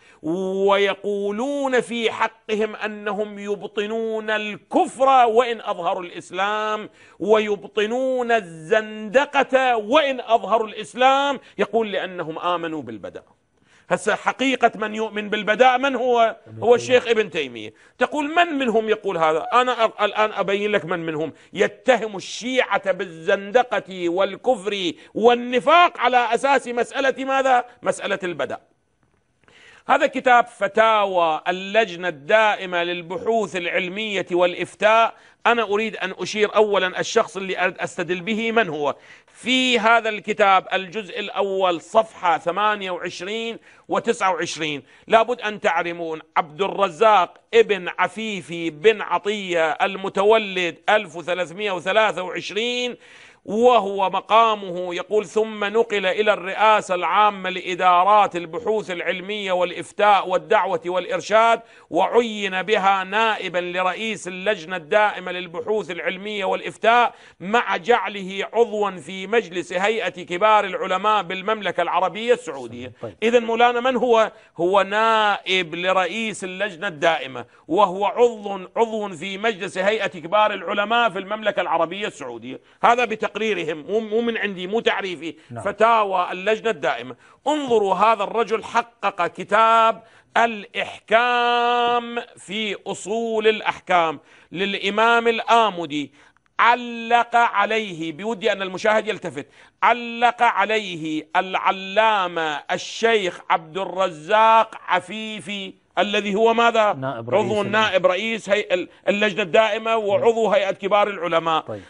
S2: ويقولون في حقهم أنهم يبطنون الكفر وإن أظهروا الإسلام ويبطنون الزندقة وإن أظهروا الإسلام يقول لأنهم آمنوا بالبدأ هسه حقيقة من يؤمن بالبداء من هو هو الشيخ ابن تيمية تقول من منهم يقول هذا أنا الآن أبين لك من منهم يتهم الشيعة بالزندقة والكفر والنفاق على أساس مسألة ماذا مسألة البداء هذا كتاب فتاوى اللجنة الدائمة للبحوث العلمية والإفتاء أنا أريد أن أشير أولا الشخص اللي أستدل به من هو في هذا الكتاب الجزء الأول صفحة 28 و29 لابد أن تعلمون عبد الرزاق ابن عفيفي بن عطية المتولد 1323 وهو مقامه يقول ثم نقل إلى الرئاسة العامة لإدارات البحوث العلمية والإفتاء والدعوة والإرشاد وعين بها نائبا لرئيس اللجنة الدائمة للبحوث العلمية والإفتاء مع جعله عضوا في مجلس هيئة كبار العلماء بالمملكة العربية السعودية طيب. إذا مولانا من هو؟ هو نائب لرئيس اللجنة الدائمة وهو عضو عضو في مجلس هيئة كبار العلماء في المملكة العربية السعودية هذا بتقدير تقريرهم مو من عندي مو تعريفي نعم. فتاوى اللجنة الدائمة انظروا هذا الرجل حقق كتاب الإحكام في أصول الأحكام للإمام الآمدي علق عليه بودي أن المشاهد يلتفت علق عليه العلامة الشيخ عبد الرزاق عفيفي الذي هو ماذا نائب رئيس عضو نائب رئيس هي اللجنة الدائمة وعضو نعم. هيئة كبار العلماء طيب.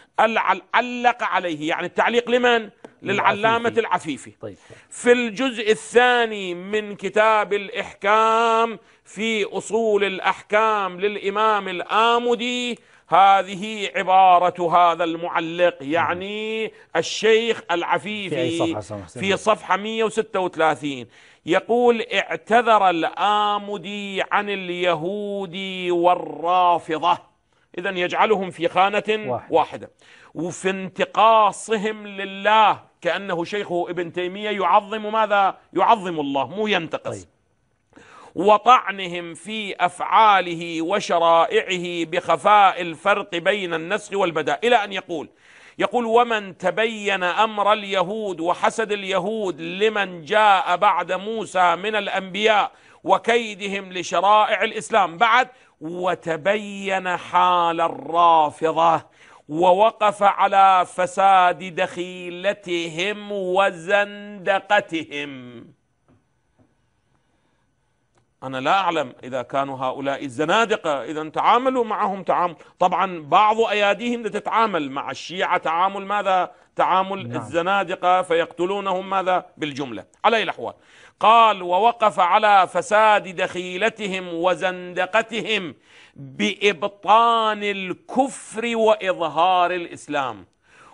S2: علق عليه يعني التعليق لمن للعلامة العفيفي طيب. في الجزء الثاني من كتاب الإحكام في أصول الأحكام للإمام الآمدي هذه عبارة هذا المعلق نعم. يعني الشيخ العفيفي في صفحة 136 يقول اعتذر الآمدي عن اليهود والرافضة إذا يجعلهم في خانة واحد. واحدة وفي انتقاصهم لله كأنه شيخه ابن تيمية يعظم ماذا يعظم الله مو ينتقص طيب. وطعنهم في أفعاله وشرائعه بخفاء الفرق بين النسخ والبداء إلى أن يقول يقول ومن تبين أمر اليهود وحسد اليهود لمن جاء بعد موسى من الأنبياء وكيدهم لشرائع الإسلام بعد وتبين حال الرافضة ووقف على فساد دخيلتهم وزندقتهم أنا لا أعلم إذا كانوا هؤلاء الزنادقة إذا تعاملوا معهم تعامل طبعا بعض أياديهم تتعامل مع الشيعة تعامل ماذا تعامل نعم. الزنادقة فيقتلونهم ماذا بالجملة على الأحوال قال ووقف على فساد دخيلتهم وزندقتهم بإبطان الكفر وإظهار الإسلام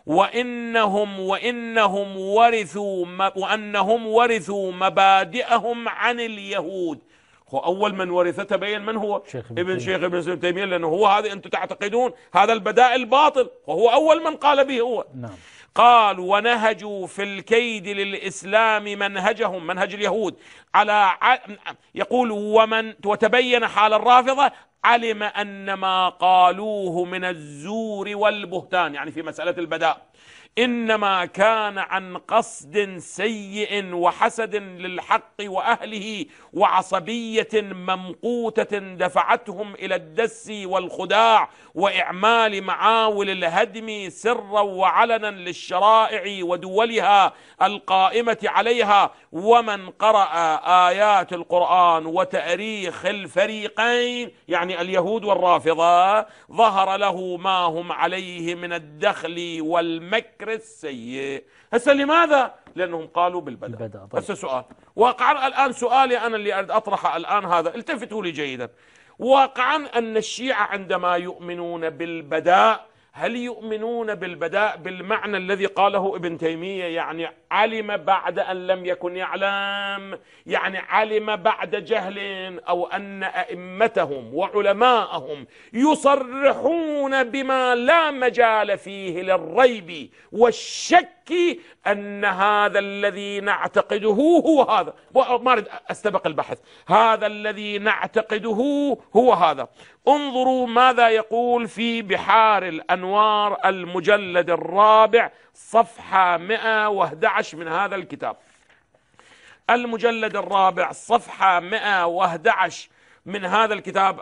S2: وإنهم وإنهم ورثوا وأنهم ورثوا مبادئهم عن اليهود هو أول من ورث تبين من هو شيخ ابن شيخ ابن تيمية لأنه هو هذا أنتم تعتقدون هذا البداء الباطل وهو أول من قال به هو نعم قال ونهجوا في الكيد للإسلام منهجهم منهج اليهود على ع... يقول ومن وتبين حال الرافضة علم أن ما قالوه من الزور والبهتان يعني في مسألة البداء انما كان عن قصد سيء وحسد للحق واهله وعصبيه ممقوته دفعتهم الى الدس والخداع واعمال معاول الهدم سرا وعلنا للشرائع ودولها القائمه عليها ومن قرا ايات القران وتاريخ الفريقين يعني اليهود والرافضه ظهر له ما هم عليه من الدخل والمكر الذكر السيء هسه لماذا لانهم قالوا بالبدء طيب. هسه سؤال واقعا الان سؤالي انا اللي اطرحه الان هذا التفتوا لي جيدا واقعا ان الشيعه عندما يؤمنون بالبداء هل يؤمنون بالبداء بالمعنى الذي قاله ابن تيمية يعني علم بعد أن لم يكن يعلم يعني علم بعد جهل أو أن أئمتهم وعلماءهم يصرحون بما لا مجال فيه للريب والشك أن هذا الذي نعتقده هو هذا ما أريد أستبق البحث هذا الذي نعتقده هو هذا انظروا ماذا يقول في بحار الأنوار المجلد الرابع صفحة 111 من هذا الكتاب المجلد الرابع صفحة 111 من هذا الكتاب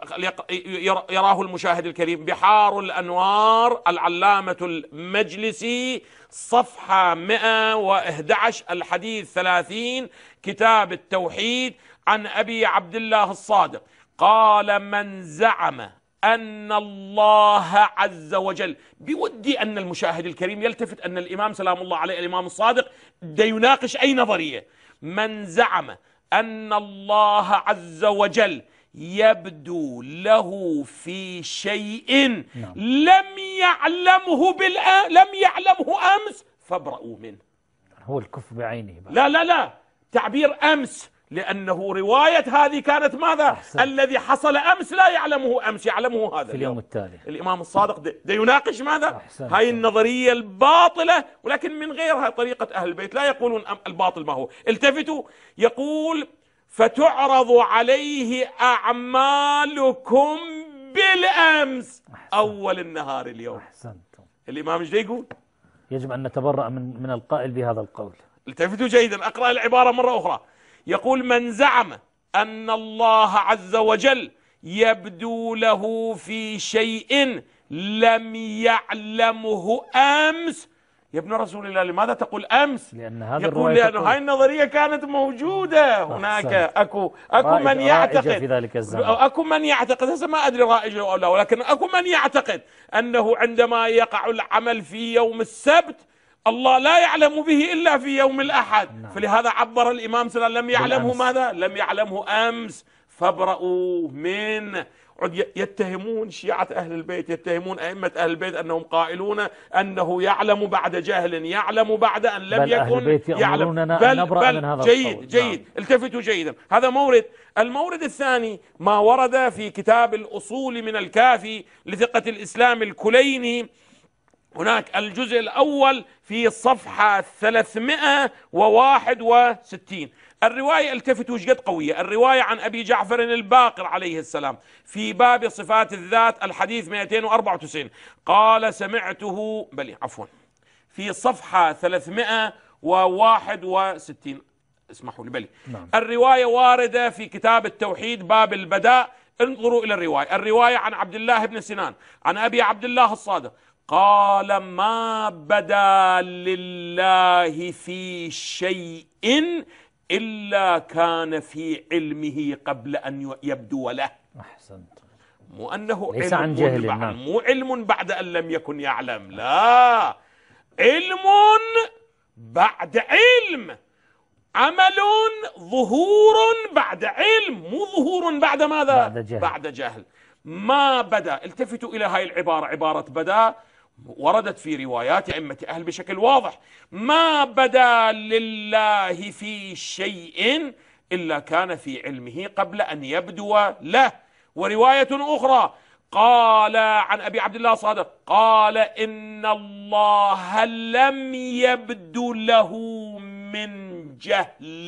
S2: يراه المشاهد الكريم بحار الأنوار العلامة المجلسي صفحة 111 الحديث 30 كتاب التوحيد عن أبي عبد الله الصادق قال من زعم أن الله عز وجل بودي أن المشاهد الكريم يلتفت أن الإمام سلام الله عليه الإمام الصادق دا يناقش أي نظرية من زعم أن الله عز وجل يبدو له في شيء نعم. لم يعلمه بالآن لم يعلمه أمس فابرأوا منه هو الكف بعينه بقى. لا لا لا تعبير أمس لأنه رواية هذه كانت ماذا أحسن. الذي حصل أمس لا يعلمه أمس يعلمه هذا في اليوم التالي الإمام الصادق ده, ده يناقش ماذا أحسن. هاي النظرية الباطلة ولكن من غيرها طريقة أهل البيت لا يقولون الباطل ما هو التفتوا يقول فتعرض عليه أعمالكم بالأمس أحسن. أول النهار اليوم أحسنتم الإمام ايش يقول
S1: يجب أن نتبرأ من, من القائل بهذا
S2: القول التفتوا جيدا أقرأ العبارة مرة أخرى يقول من زعم أن الله عز وجل يبدو له في شيء لم يعلمه أمس يا ابن رسول الله لماذا تقول أمس لأن هذا يقول لأن هاي النظرية كانت موجودة هناك أكو أكو رائج من يعتقد في ذلك الزمن. أكو من يعتقد هسه ما أدري رائج أو لا ولكن أكو من يعتقد أنه عندما يقع العمل في يوم السبت الله لا يعلم به إلا في يوم الأحد نعم. فلهذا عبر الإمام صلى الله عليه وسلم لم يعلمه بالأمس. ماذا لم يعلمه أمس فابرأوا من يتهمون شيعة أهل البيت يتهمون أئمة أهل البيت أنهم قائلون أنه يعلم بعد جهل يعلم بعد أن لم بل يكن يعلم بل, أن بل من هذا جيد الصوت. نعم. جيد نعم. التفتوا جيدا هذا مورد المورد الثاني ما ورد في كتاب الأصول من الكافي لثقة الإسلام الكليني هناك الجزء الأول في صفحة 361 الرواية التفتوا قد قوية الرواية عن أبي جعفر الباقر عليه السلام في باب صفات الذات الحديث 294 قال سمعته بل عفوا في صفحة 361 اسمحوا لي بلي نعم. الرواية واردة في كتاب التوحيد باب البداء انظروا إلى الرواية الرواية عن عبد الله بن سنان عن أبي عبد الله الصادق قال ما بدا لله في شيء الا كان في علمه قبل ان يبدو له احسنت مو انه ليس علم عن جهل بعد نعم. مو علم بعد ان لم يكن يعلم لا علم بعد علم عمل ظهور بعد علم مو ظهور بعد ماذا بعد جهل, بعد جهل. ما بدا التفتوا الى هاي العباره عباره بدا وردت في روايات أئمة أهل بشكل واضح ما بدا لله في شيء إلا كان في علمه قبل أن يبدو له ورواية أخرى قال عن أبي عبد الله صادق قال إن الله لم يبدو له من جهل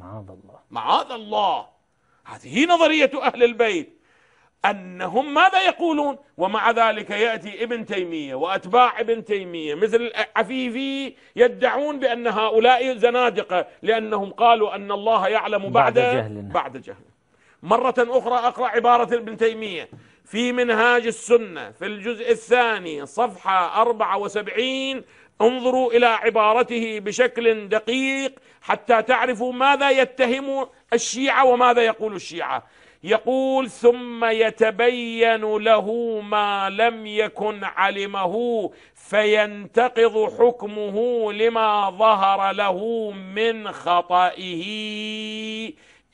S2: معاذ الله معاذ الله هذه نظرية أهل البيت أنهم ماذا يقولون ومع ذلك يأتي ابن تيمية وأتباع ابن تيمية مثل العفيفي يدعون بأن هؤلاء زنادقة لأنهم قالوا أن الله يعلم بعد, بعد جهلنا بعد جهل مرة أخرى أقرأ عبارة ابن تيمية في منهاج السنة في الجزء الثاني صفحة 74 انظروا إلى عبارته بشكل دقيق حتى تعرفوا ماذا يتهم الشيعة وماذا يقول الشيعة يقول ثم يتبين له ما لم يكن علمه فينتقض حكمه لما ظهر له من خطئه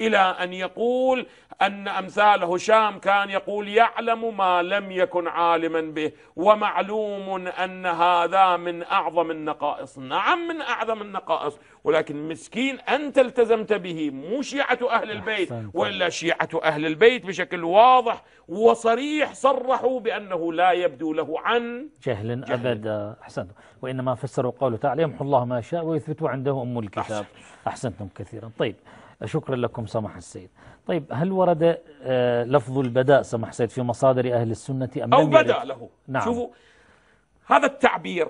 S2: إلى أن يقول أن أمثال هشام كان يقول يعلم ما لم يكن عالما به ومعلوم أن هذا من أعظم النقائص نعم من أعظم النقائص ولكن مسكين أنت التزمت به مو شيعة أهل البيت وإلا شيعة أهل البيت بشكل واضح وصريح صرحوا بأنه لا يبدو له عن
S1: جهل, جهل. أبدا أحسنت وإنما فسروا قوله تعالى يمحو الله ما شاء ويثبت عنده أم الكتاب أحسنتم كثيرا طيب شكرا لكم سمح السيد طيب هل ورد آه، لفظ البداء سمح السيد في مصادر أهل السنة أم أو بدأ له نعم. شوفوا
S2: هذا التعبير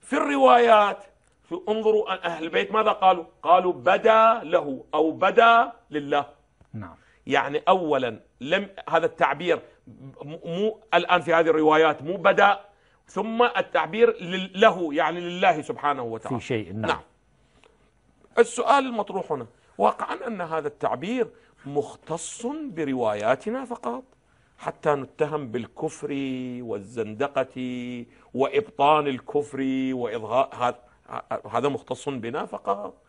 S2: في الروايات في انظروا أهل البيت ماذا قالوا قالوا بدا له أو بدا لله نعم يعني أولا لم هذا التعبير مو الآن في هذه الروايات مو بدا ثم التعبير له يعني لله سبحانه وتعالى في شيء نعم, نعم. السؤال المطروح هنا واقعا أن هذا التعبير مختص برواياتنا فقط حتى نتهم بالكفر والزندقة وإبطان الكفر واضغاء هذا مختص بنا فقط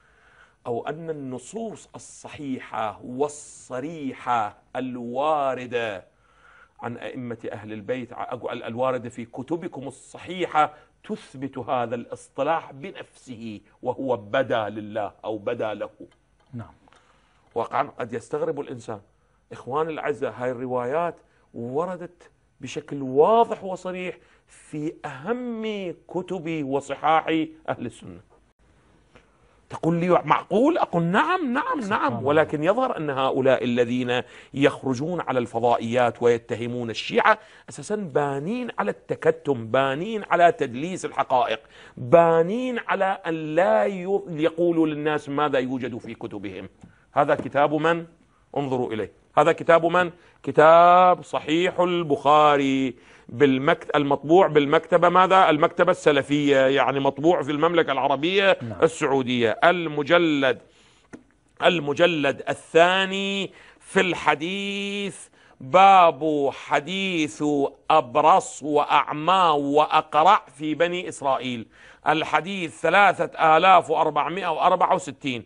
S2: أو أن النصوص الصحيحة والصريحة الواردة عن أئمة أهل البيت الواردة في كتبكم الصحيحة تثبت هذا الاصطلاح بنفسه وهو بدا لله أو بدا له نعم واقعا قد يستغرب الإنسان إخوان الأعزاء هاي الروايات وردت بشكل واضح وصريح في أهم كتب وصحاح أهل السنة تقول لي معقول أقول نعم نعم نعم ولكن يظهر أن هؤلاء الذين يخرجون على الفضائيات ويتهمون الشيعة أساسا بانين على التكتم بانين على تدليس الحقائق بانين على أن لا يقولوا للناس ماذا يوجد في كتبهم هذا كتاب من؟ انظروا إليه هذا كتاب من؟ كتاب صحيح البخاري بالمكت... المطبوع بالمكتبة ماذا المكتبة السلفية يعني مطبوع في المملكة العربية نعم. السعودية المجلد المجلد الثاني في الحديث باب حديث أبرص وأعمى وأقرع في بني إسرائيل الحديث ثلاثة آلاف وأربعمائة وأربعة وستين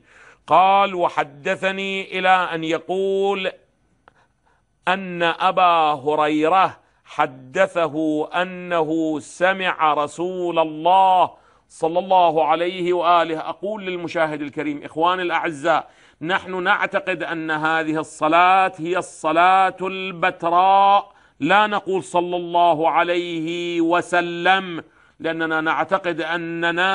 S2: قال وحدثني إلى أن يقول أن أبا هريرة حدثه أنه سمع رسول الله صلى الله عليه وآله أقول للمشاهد الكريم إخواني الأعزاء نحن نعتقد أن هذه الصلاة هي الصلاة البتراء لا نقول صلى الله عليه وسلم لأننا نعتقد أننا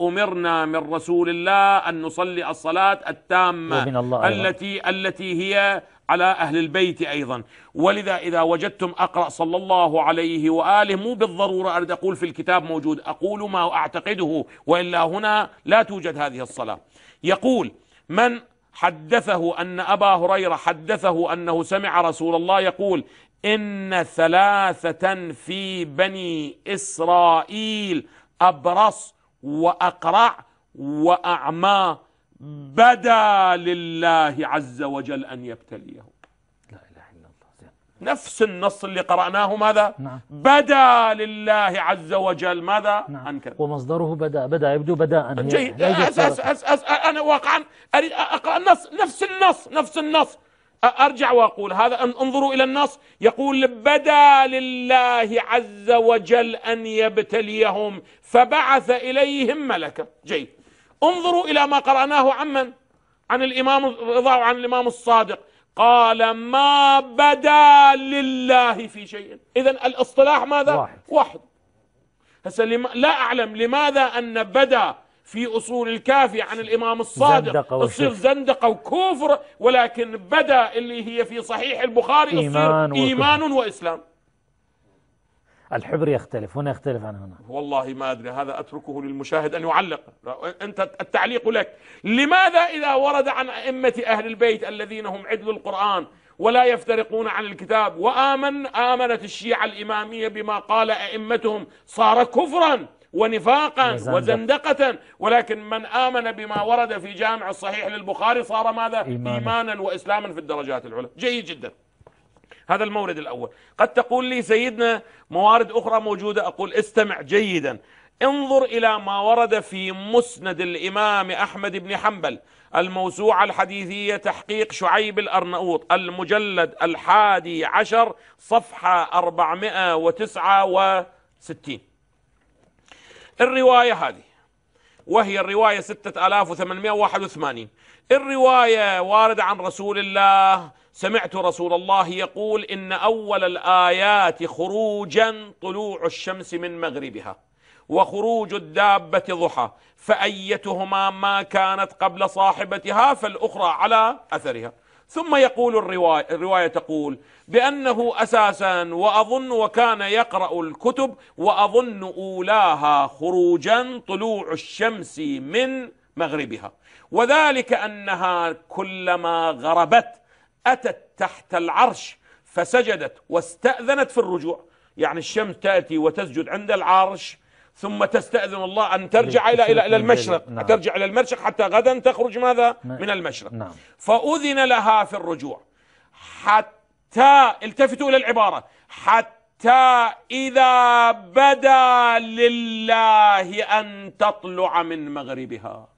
S2: أمرنا من رسول الله أن نصلي الصلاة التامة التي التي هي على أهل البيت أيضا ولذا إذا وجدتم أقرأ صلى الله عليه وآله مو بالضرورة أريد أقول في الكتاب موجود أقول ما أعتقده وإلا هنا لا توجد هذه الصلاة يقول من حدثه أن أبا هريرة حدثه أنه سمع رسول الله يقول إن ثلاثة في بني إسرائيل أبرص وأقرع وأعمى بدا لله عز وجل أن يبتليهم لا إله إلا الله نفس النص اللي قرأناه ماذا نعم. بدا لله عز وجل ماذا نعم. أنكر ومصدره بدا بدا يبدو بداء جيد أنا واقعا أريد أقرأ النص نفس النص نفس النص أرجع وأقول هذا انظروا إلى النص يقول بدا لله عز وجل أن يبتليهم فبعث إليهم ملكا جيد انظروا إلى ما قرأناه عمن عن الإمام الرضا وعن الإمام الصادق قال ما بدا لله في شيء إذا الاصطلاح ماذا واحد, واحد. هسه لا أعلم لماذا أن بدا في أصول الكافي عن الإمام الصادق تصير زندقة وكفر ولكن بدا اللي هي في صحيح البخاري إيمان, إيمان وإسلام
S1: الحبر يختلف هنا يختلف عن هنا
S2: والله ما أدري هذا أتركه للمشاهد أن يعلق أنت التعليق لك لماذا إذا ورد عن أئمة أهل البيت الذين هم عدل القرآن ولا يفترقون عن الكتاب وآمن آمنت الشيعة الإمامية بما قال أئمتهم صار كفرا ونفاقا وزندقة ولكن من آمن بما ورد في جامع الصحيح للبخاري صار ماذا إيمانا, إيمانا وإسلاما في الدرجات العلى جيد جدا هذا المورد الأول قد تقول لي سيدنا موارد أخرى موجودة أقول استمع جيدا انظر إلى ما ورد في مسند الإمام أحمد بن حنبل الموسوعة الحديثية تحقيق شعيب الأرنؤوط المجلد الحادي عشر صفحة 469 الرواية هذه وهي الرواية 6881 الرواية واردة عن رسول الله سمعت رسول الله يقول إن أول الآيات خروجا طلوع الشمس من مغربها وخروج الدابة ضحى فأيتهما ما كانت قبل صاحبتها فالأخرى على أثرها ثم يقول الرواية, الرواية تقول بأنه أساسا وأظن وكان يقرأ الكتب وأظن أولاها خروجا طلوع الشمس من مغربها وذلك أنها كلما غربت أتت تحت العرش فسجدت واستأذنت في الرجوع يعني الشمس تأتي وتسجد عند العرش ثم تستأذن الله أن ترجع إلى إلى إلى المشرق نعم. ترجع إلى المشرق حتى غدا تخرج ماذا نعم. من المشرق نعم. فأذن لها في الرجوع حتى التفتوا إلى العبارة حتى إذا بدا لله أن تطلع من مغربها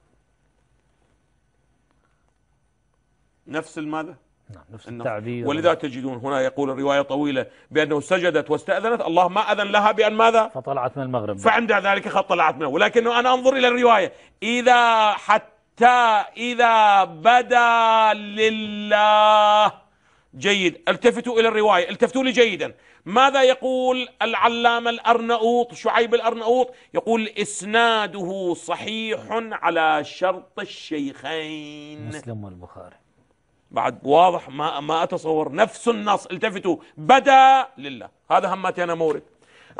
S2: نفس الماذا نعم نفس التعبير ولذا تجدون هنا يقول الرواية طويلة بأنه سجدت واستأذنت الله ما أذن لها بأن ماذا فطلعت من المغرب فعند ذلك قد طلعت منه ولكنه أنا أنظر إلى الرواية إذا حتى إذا بدا لله جيد التفتوا إلى الرواية التفتوا لي جيدا ماذا يقول العلامة الأرنؤوط شعيب الأرنؤوط يقول إسناده صحيح على شرط الشيخين مسلم والبخاري بعد واضح ما ما اتصور نفس النص التفتوا بدا لله هذا همتي انا مورد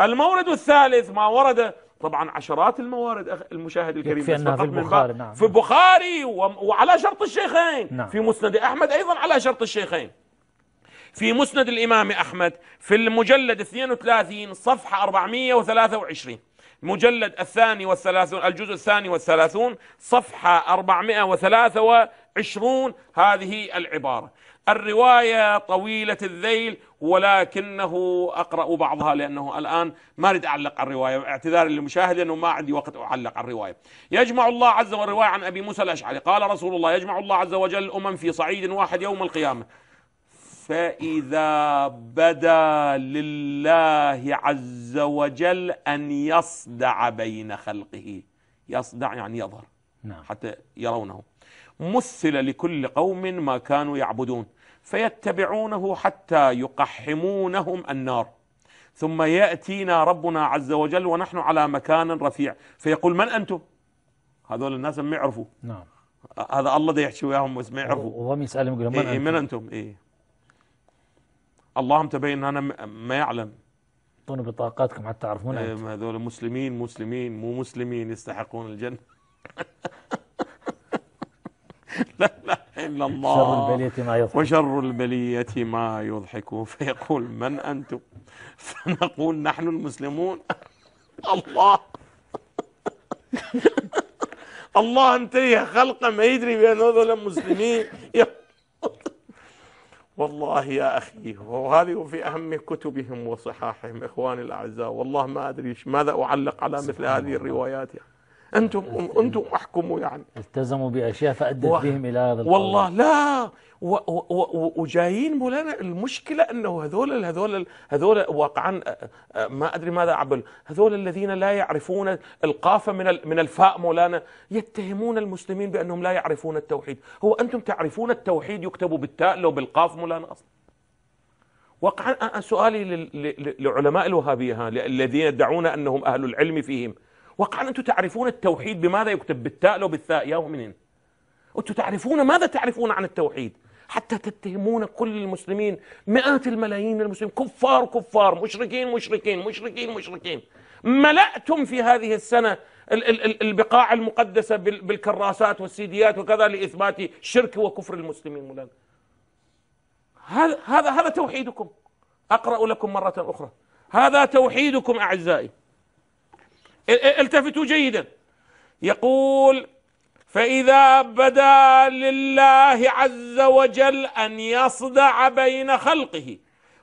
S2: المورد الثالث ما ورد طبعا عشرات الموارد المشاهد الكريم في فقط في البخاري نعم. في البخاري وعلى شرط الشيخين نعم. في مسند احمد ايضا على شرط الشيخين في مسند الامام احمد في المجلد 32 صفحه 423 المجلد الثاني والثلاثون الجزء الثاني والثلاثون صفحة 423 عشرون هذه العبارة الرواية طويلة الذيل ولكنه أقرأ بعضها لأنه الآن ما أريد أعلق على الرواية اعتذار للمشاهد لأنه ما عندي وقت أعلق على الرواية يجمع الله عز وجل الرواية عن أبي موسى الأشعري قال رسول الله يجمع الله عز وجل الأمم في صعيد واحد يوم القيامة فإذا بدا لله عز وجل أن يصدع بين خلقه يصدع يعني يظهر نعم. حتى يرونه مثل لكل قوم ما كانوا يعبدون فيتبعونه حتى يقحمونهم النار ثم يأتينا ربنا عز وجل ونحن على مكان رفيع فيقول من أنتم هذول الناس ما يعرفوا نعم هذا الله يحشي يحكي وياهم بس ما يعرفوا
S1: وهم يسألهم يقولون من, إيه, إيه، من أنتم
S2: إيه اللهم تبين أنا ما يعلم
S1: اعطونا بطاقاتكم
S2: حتى تعرفون إيه هذول مسلمين مسلمين مو مسلمين يستحقون الجنة لا لا إلا الله شر البلية ما يضحك وشر البلية ما يضحك فيقول من أنتم فنقول نحن المسلمون الله الله انتهى خلقه ما يدري بأن هذول مسلمين والله يا أخي وهذه في أهم كتبهم وصحاحهم إخواني الأعزاء والله ما أدري ماذا أعلق على مثل هذه الروايات يعني أنتم أنتم أحكموا يعني
S1: التزموا بأشياء فأدت و... بهم إلى هذا القول
S2: والله لا و... و... و... وجايين مولانا المشكلة أنه هذول هذول هذول واقعا ما أدري ماذا عبل هذول الذين لا يعرفون القافة من من الفاء مولانا يتهمون المسلمين بأنهم لا يعرفون التوحيد هو أنتم تعرفون التوحيد يكتب بالتاء لو بالقاف مولانا أصلا واقعا سؤالي لعلماء الوهابية الذين يدعون أنهم أهل العلم فيهم وقال أنتم تعرفون التوحيد بماذا يكتب بالتاء لو بالثاء يا مؤمنين أنتم تعرفون ماذا تعرفون عن التوحيد حتى تتهمون كل المسلمين مئات الملايين من المسلمين كفار كفار مشركين مشركين مشركين مشركين ملأتم في هذه السنة البقاع المقدسة بالكراسات والسيديات وكذا لإثبات شرك وكفر المسلمين مولانا هذا هذا توحيدكم أقرأ لكم مرة أخرى هذا توحيدكم أعزائي التفتوا جيدا يقول فإذا بدا لله عز وجل أن يصدع بين خلقه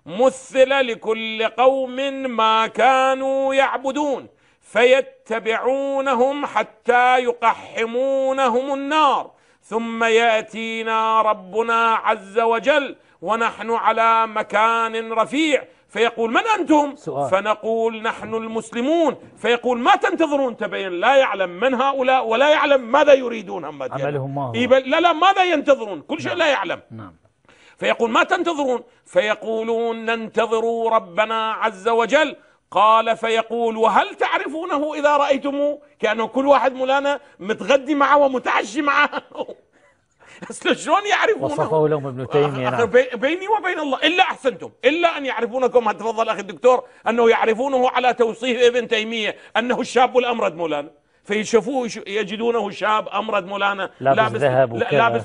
S2: مثل لكل قوم ما كانوا يعبدون فيتبعونهم حتى يقحمونهم النار ثم ياتينا ربنا عز وجل ونحن على مكان رفيع فيقول من أنتم سؤال. فنقول نحن المسلمون فيقول ما تنتظرون تبين لا يعلم من هؤلاء ولا يعلم ماذا يريدون هم عملهم ما هو. لا لا ماذا ينتظرون كل شيء نعم. لا يعلم نعم. فيقول ما تنتظرون فيقولون ننتظر ربنا عز وجل قال فيقول وهل تعرفونه إذا رأيتموه كأنه كل واحد مولانا متغدي معه ومتعشي معه اصل شلون يعرفونه وصفوا
S1: لهم ابن تيميه نعم
S2: بيني وبين الله الا احسنتم الا ان يعرفونكم تفضل اخي الدكتور انه يعرفونه على توصيف ابن تيميه انه الشاب الامرد مولانا فيشوفوه يجدونه شاب امرد مولانا لابس, لابس ذهب وكذا. لابس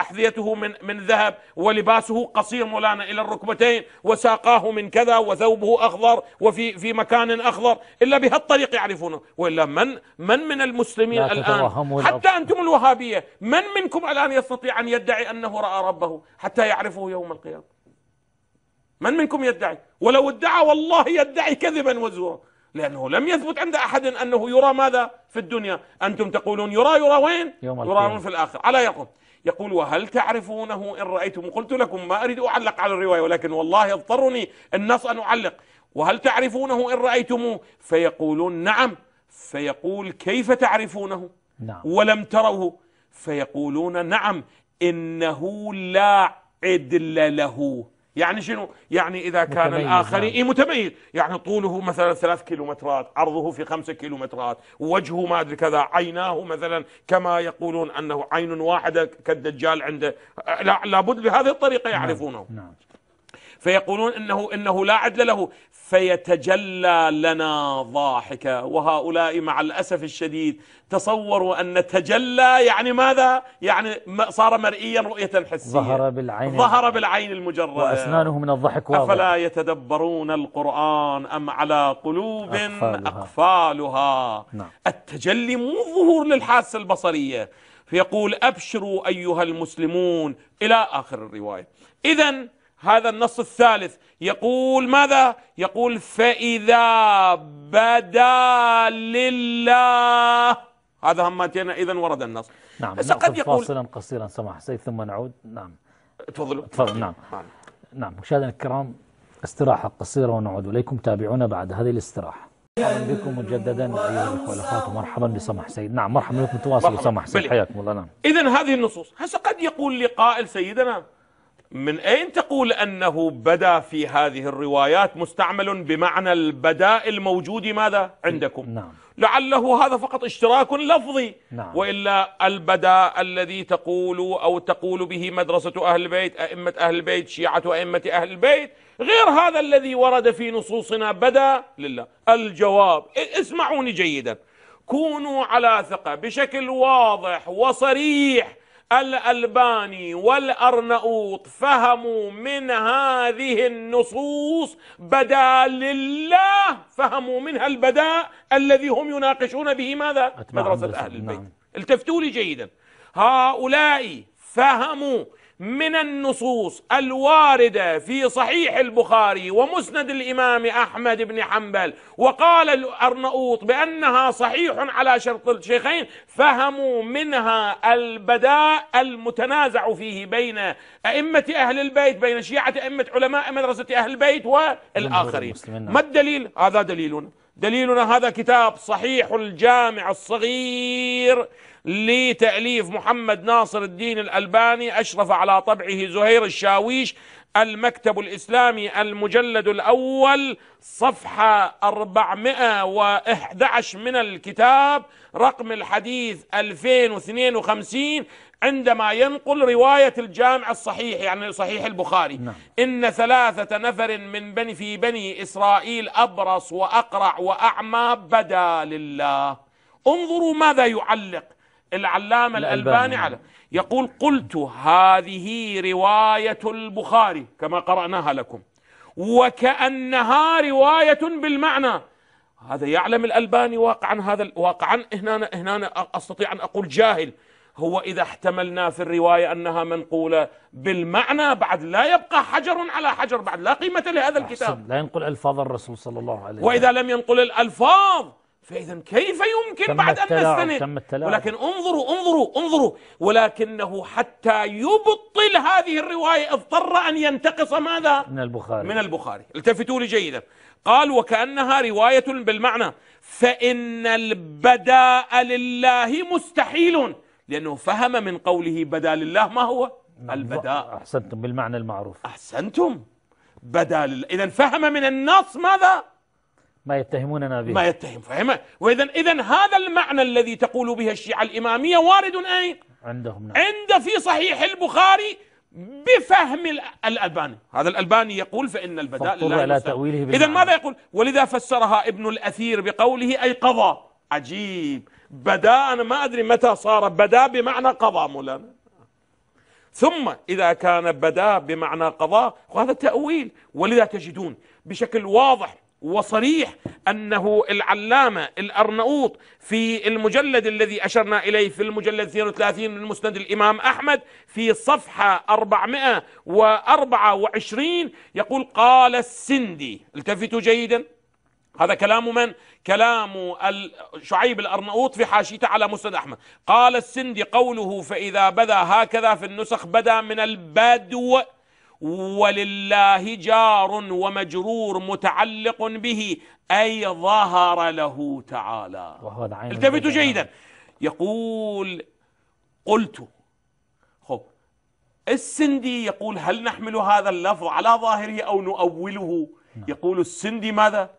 S2: احذيته من من ذهب ولباسه قصير مولانا الى الركبتين وساقاه من كذا وثوبه اخضر وفي في مكان اخضر الا بهالطريق يعرفونه والا من من من المسلمين الان حتى انتم الوهابيه من منكم الان يستطيع ان يدعي انه راى ربه حتى يعرفه يوم القيامه من منكم يدعي ولو ادعى والله يدعي كذبا وزورا لأنه لم يثبت عند أحد أنه يرى ماذا في الدنيا أنتم تقولون يرى يرى وين يرى في الآخر على يقول يقول وهل تعرفونه إن رأيتم قلت لكم ما أريد أعلق على الرواية ولكن والله يضطرني النص أن أعلق وهل تعرفونه إن رأيتموه فيقولون نعم فيقول كيف تعرفونه نعم. ولم تروه فيقولون نعم إنه لا عدل له يعني شنو يعني إذا كان الآخر إيه متميز يعني طوله مثلا ثلاث كيلومترات عرضه في خمسة كيلومترات وجهه ما أدري كذا عيناه مثلا كما يقولون أنه عين واحدة كالدجال عنده لا لابد بهذه الطريقة نعم. يعرفونه نعم. نعم. فيقولون انه انه لا عدل له فيتجلى لنا ضاحكا وهؤلاء مع الاسف الشديد تصوروا ان تجلى يعني ماذا؟ يعني صار مرئيا رؤيه حسيه ظهر
S1: بالعين ظهر
S2: بالعين المجرده واسنانه
S1: من الضحك واضح افلا
S2: يتدبرون القران ام على قلوب اقفالها, أقفالها نعم. التجلي مو ظهور للحاسه البصريه فيقول ابشروا ايها المسلمون الى اخر الروايه اذا هذا النص الثالث يقول ماذا يقول فإذا بدا لله هذا همتنا إذا ورد النص
S1: نعم هسه قد يقول فاصلا قصيرا سماح سيد ثم نعود نعم تفضلوا تفضل نعم. نعم نعم, مشاهدينا الكرام استراحة قصيرة ونعود إليكم تابعونا بعد هذه الاستراحة أهلا بكم مجددا ايها الاخوه والاخوات ومرحبا بسمح سيد نعم مرحبا بكم تواصلوا سمح سيد حياكم الله نعم
S2: اذا هذه النصوص هسه قد يقول لقائل سيدنا من أين تقول أنه بدا في هذه الروايات مستعمل بمعنى البداء الموجود ماذا عندكم نعم. لعله هذا فقط اشتراك لفظي نعم. وإلا البداء الذي تقول أو تقول به مدرسة أهل البيت أئمة أهل البيت شيعة أئمة أهل البيت غير هذا الذي ورد في نصوصنا بدا لله الجواب اسمعوني جيدا كونوا على ثقة بشكل واضح وصريح الألباني والأرنؤوط فهموا من هذه النصوص بدا لله فهموا منها البداء الذي هم يناقشون به ماذا؟ مدرسة أهل البيت نعم. التفتوا لي جيدا هؤلاء فهموا من النصوص الوارده في صحيح البخاري ومسند الامام احمد بن حنبل وقال الارنؤوط بانها صحيح على شرط الشيخين فهموا منها البداء المتنازع فيه بين ائمه اهل البيت بين شيعه ائمه علماء مدرسه اهل البيت والاخرين ما الدليل هذا دليلنا دليلنا هذا كتاب صحيح الجامع الصغير لتأليف محمد ناصر الدين الألباني أشرف على طبعه زهير الشاويش المكتب الإسلامي المجلد الأول صفحة 411 من الكتاب رقم الحديث 2052 عندما ينقل رواية الجامع الصحيح يعني صحيح البخاري نعم. إن ثلاثة نفر من بني في بني إسرائيل أبرص وأقرع وأعمى بدا لله انظروا ماذا يعلق العلامة الألباني على يقول قلت هذه رواية البخاري كما قرأناها لكم وكأنها رواية بالمعنى هذا يعلم الألباني واقعا هذا واقعا هنا هنا أستطيع أن أقول جاهل هو إذا احتملنا في الرواية أنها منقولة بالمعنى بعد لا يبقى حجر على حجر بعد لا قيمة لهذا الكتاب
S1: لا ينقل ألفاظ الرسول صلى الله عليه وسلم وإذا
S2: لم ينقل الألفاظ فإذا كيف يمكن بعد أن نستند ولكن انظروا انظروا انظروا ولكنه حتى يبطل هذه الرواية اضطر أن ينتقص ماذا من البخاري من البخاري التفتوا لي جيدا قال وكأنها رواية بالمعنى فإن البداء لله مستحيل لأنه فهم من قوله بدا لله ما هو البداء أحسنتم بالمعنى المعروف أحسنتم بدا لله إذا فهم من النص ماذا ما يتهموننا به ما يتهم فهمه وإذا إذا هذا المعنى الذي تقول به الشيعة الإمامية وارد أين؟ عندهم نعم. عند في صحيح البخاري بفهم الألباني هذا الألباني يقول فإن البداء لله على تأويله إذا ماذا يقول ولذا فسرها ابن الأثير بقوله أي قضى عجيب بدا أنا ما أدري متى صار بدا بمعنى قضى مولانا ثم إذا كان بدا بمعنى قضاء وهذا تأويل ولذا تجدون بشكل واضح وصريح أنه العلامة الأرنؤوط في المجلد الذي أشرنا إليه في المجلد 32 من مسند الإمام أحمد في صفحة 424 يقول قال السندي التفتوا جيدا هذا كلام من؟ كلام شعيب الأرنؤوط في حاشيته على مسند أحمد قال السندي قوله فإذا بدا هكذا في النسخ بدا من البدو ولله جار ومجرور متعلق به أي ظهر له تعالى التفتوا جيدا يقول قلت خب السندي يقول هل نحمل هذا اللفظ على ظاهره أو نؤوله نعم. يقول السندي ماذا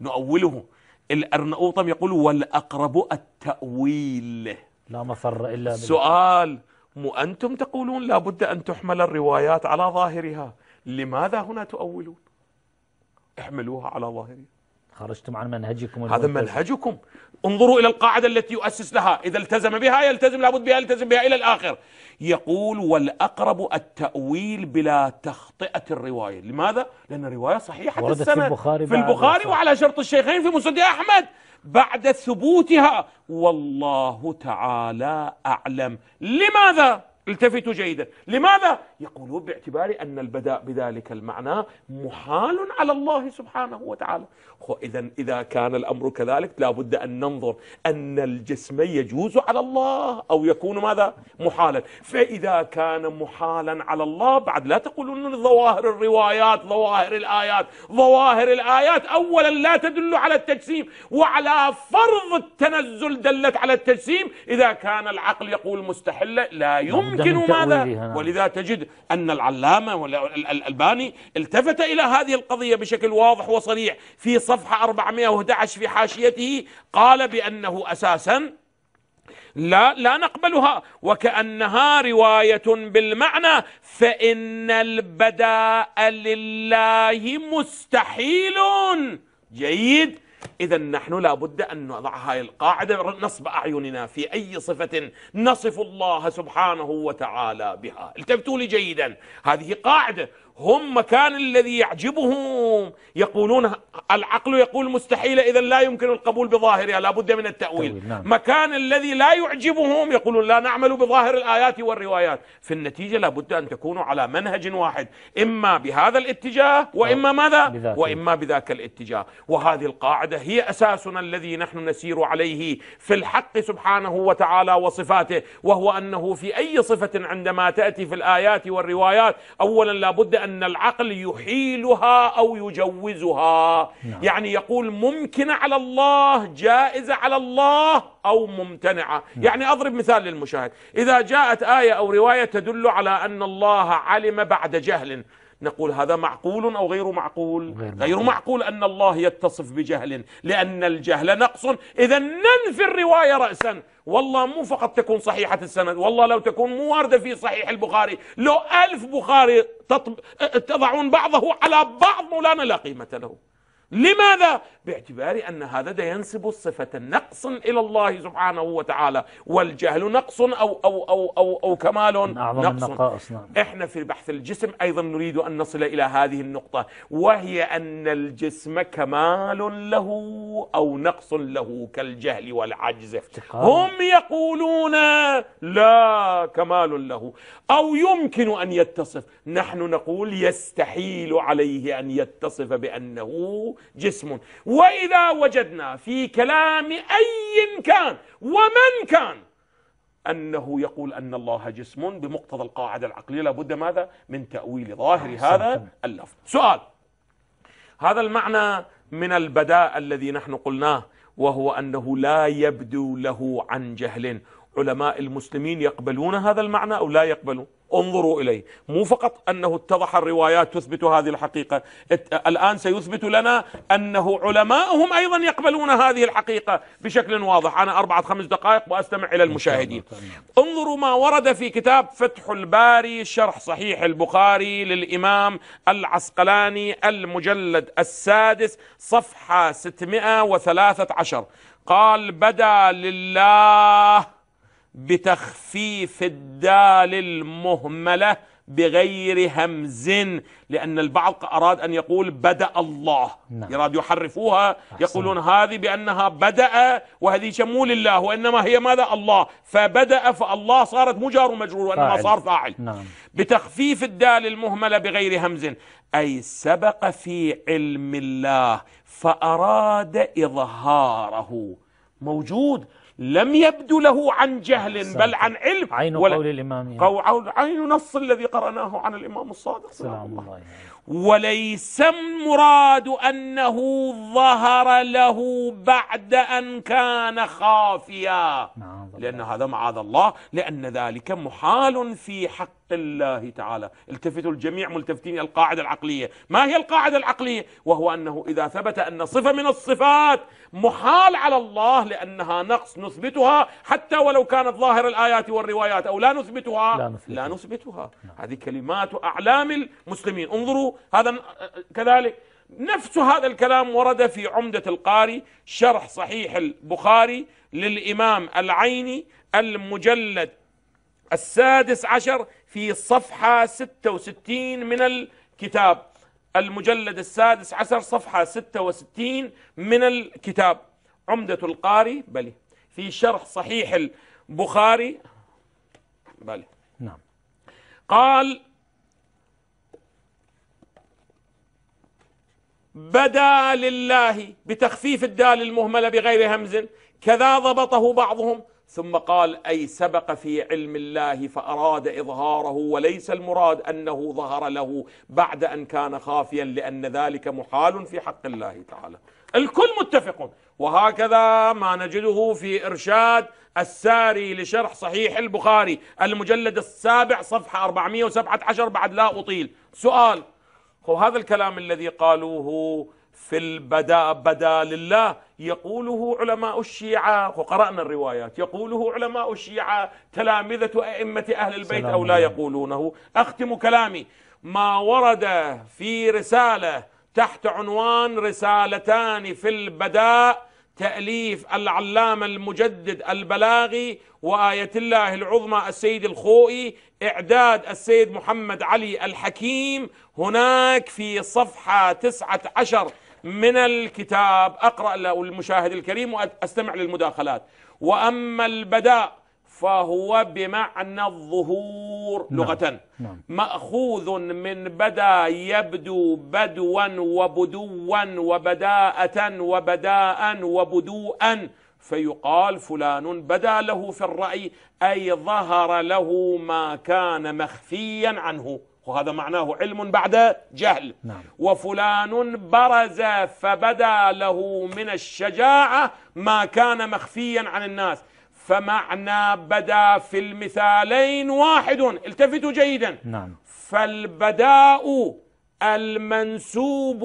S2: نؤوله الأرنؤوطم يقول والأقرب التأويل لا مفر إلا بالله. سؤال مو أنتم تقولون لابد أن تحمل الروايات على ظاهرها لماذا هنا تؤولون احملوها على ظاهرها خرجتم عن منهجكم هذا منهجكم انظروا إلى القاعدة التي يؤسس لها إذا التزم بها يلتزم لابد بها يلتزم بها إلى الآخر يقول والأقرب التأويل بلا تخطئة الرواية لماذا؟ لأن الرواية صحيحة السنة في البخاري,
S1: في البخاري
S2: وعلى شرط الشيخين في مسند أحمد بعد ثبوتها والله تعالى أعلم لماذا؟ التفتوا جيدا لماذا؟ يقولون باعتبار أن البداء بذلك المعنى محال على الله سبحانه وتعالى إذا إذا كان الأمر كذلك لابد أن ننظر أن الجسم يجوز على الله أو يكون ماذا محالا فإذا كان محالا على الله بعد لا تقولون ظواهر الروايات ظواهر الآيات ظواهر الآيات أولا لا تدل على التجسيم وعلى فرض التنزل دلت على التجسيم إذا كان العقل يقول مستحلة لا يمكن ماذا ولذا تجد أن العلامة الألباني التفت إلى هذه القضية بشكل واضح وصريح في صريح صفحة 411 في حاشيته قال بأنه أساساً لا لا نقبلها وكأنها رواية بالمعنى فإن البداء لله مستحيل جيد إذا نحن لا بد أن نضع هذه القاعدة نصب أعيننا في أي صفة نصف الله سبحانه وتعالى بها التفتوا لي جيدا هذه قاعدة هم مكان الذي يعجبهم يقولون العقل يقول مستحيل إذا لا يمكن القبول بظاهرها لا بد من التأويل نعم. مكان الذي لا يعجبهم يقولون لا نعمل بظاهر الآيات والروايات في النتيجة لا بد أن تكونوا على منهج واحد إما بهذا الاتجاه وإما ماذا وإما بذاك الاتجاه وهذه القاعدة هي أساسنا الذي نحن نسير عليه في الحق سبحانه وتعالى وصفاته وهو أنه في أي صفة عندما تأتي في الآيات والروايات أولا لا بد أن العقل يحيلها أو يجوزها نعم. يعني يقول ممكن على الله جائزة على الله أو ممتنعة نعم. يعني أضرب مثال للمشاهد إذا جاءت آية أو رواية تدل على أن الله علم بعد جهل نقول هذا معقول أو غير معقول غير, غير معقول أن الله يتصف بجهل لأن الجهل نقص إذا ننفي الرواية رأسا والله مو فقط تكون صحيحة السند والله لو تكون مو واردة في صحيح البخاري لو ألف بخاري تضعون بعضه على بعض مولانا لا قيمة له لماذا؟ باعتبار أن هذا ينسب صفة نقص إلى الله سبحانه وتعالى والجهل نقص أو, أو, أو, أو, أو كمال نقص نعم. إحنا في بحث الجسم أيضا نريد أن نصل إلى هذه النقطة وهي أن الجسم كمال له أو نقص له كالجهل والعجز هم يقولون لا كمال له أو يمكن أن يتصف نحن نقول يستحيل عليه أن يتصف بأنه جسم وإذا وجدنا في كلام أي كان ومن كان أنه يقول أن الله جسم بمقتضى القاعدة العقلية لابد ماذا من تأويل ظاهر هذا اللفظ سؤال هذا المعنى من البداء الذي نحن قلناه وهو أنه لا يبدو له عن جهل علماء المسلمين يقبلون هذا المعنى أو لا يقبلون انظروا إليه مو فقط أنه اتضح الروايات تثبت هذه الحقيقة الآن سيثبت لنا أنه علماءهم أيضا يقبلون هذه الحقيقة بشكل واضح أنا أربعة خمس دقائق وأستمع إلى المشاهدين انظروا ما ورد في كتاب فتح الباري شرح صحيح البخاري للإمام العسقلاني المجلد السادس صفحة 613 قال بدا لله بتخفيف الدال المهملة بغير همز لأن البعض أراد أن يقول بدأ الله نعم. يراد يحرفوها أحسن. يقولون هذه بأنها بدأ وهذه شمول الله وإنما هي ماذا الله فبدأ فالله صارت مجار ومجرور وإنما صار فاعل نعم. بتخفيف الدال المهملة بغير همز أي سبق في علم الله فأراد إظهاره موجود لم يبدو له عن جهل بل عن علم عين قول الإمام يعني. قو عين نص الذي قرأناه عن الإمام الصادق سلام الله, الله. وليس المراد أنه ظهر له بعد أن كان خافيا نعم، لأن هذا معاذ الله لأن ذلك محال في حق الله تعالى التفتوا الجميع ملتفتين القاعدة العقلية ما هي القاعدة العقلية وهو أنه إذا ثبت أن صفة من الصفات محال على الله لأنها نقص نثبتها حتى ولو كانت ظاهر الآيات والروايات أو لا نثبتها لا نثبتها, لا نثبتها. نعم. هذه كلمات أعلام المسلمين انظروا هذا كذلك نفس هذا الكلام ورد في عمدة القاري شرح صحيح البخاري للإمام العيني المجلد السادس عشر في صفحة 66 من الكتاب المجلد السادس عشر صفحة 66 من الكتاب عمدة القاري بلي في شرح صحيح البخاري بلي نعم قال بدا لله بتخفيف الدال المهمله بغير همز كذا ضبطه بعضهم ثم قال اي سبق في علم الله فاراد اظهاره وليس المراد انه ظهر له بعد ان كان خافيا لان ذلك محال في حق الله تعالى الكل متفق وهكذا ما نجده في إرشاد الساري لشرح صحيح البخاري المجلد السابع صفحة 417 بعد لا أطيل سؤال هذا الكلام الذي قالوه في البداء بدا لله يقوله علماء الشيعة وقرأنا الروايات يقوله علماء الشيعة تلامذة أئمة أهل البيت أو لا يقولونه أختم كلامي ما ورد في رسالة تحت عنوان رسالتان في البداء تأليف العلامة المجدد البلاغي وآية الله العظمى السيد الخوئي إعداد السيد محمد علي الحكيم هناك في صفحة تسعة عشر من الكتاب أقرأ له المشاهد الكريم وأستمع للمداخلات وأما البداء فهو بمعنى الظهور نعم. لغة نعم. مأخوذ من بدا يبدو بدوا وبدوا وبداءة وبداء وبدوءا فيقال فلان بدا له في الرأي أي ظهر له ما كان مخفيا عنه وهذا معناه علم بعد جهل نعم. وفلان برز فبدا له من الشجاعة ما كان مخفيا عن الناس فمعنى بدا في المثالين واحد التفتوا جيدا نعم فالبداء المنسوب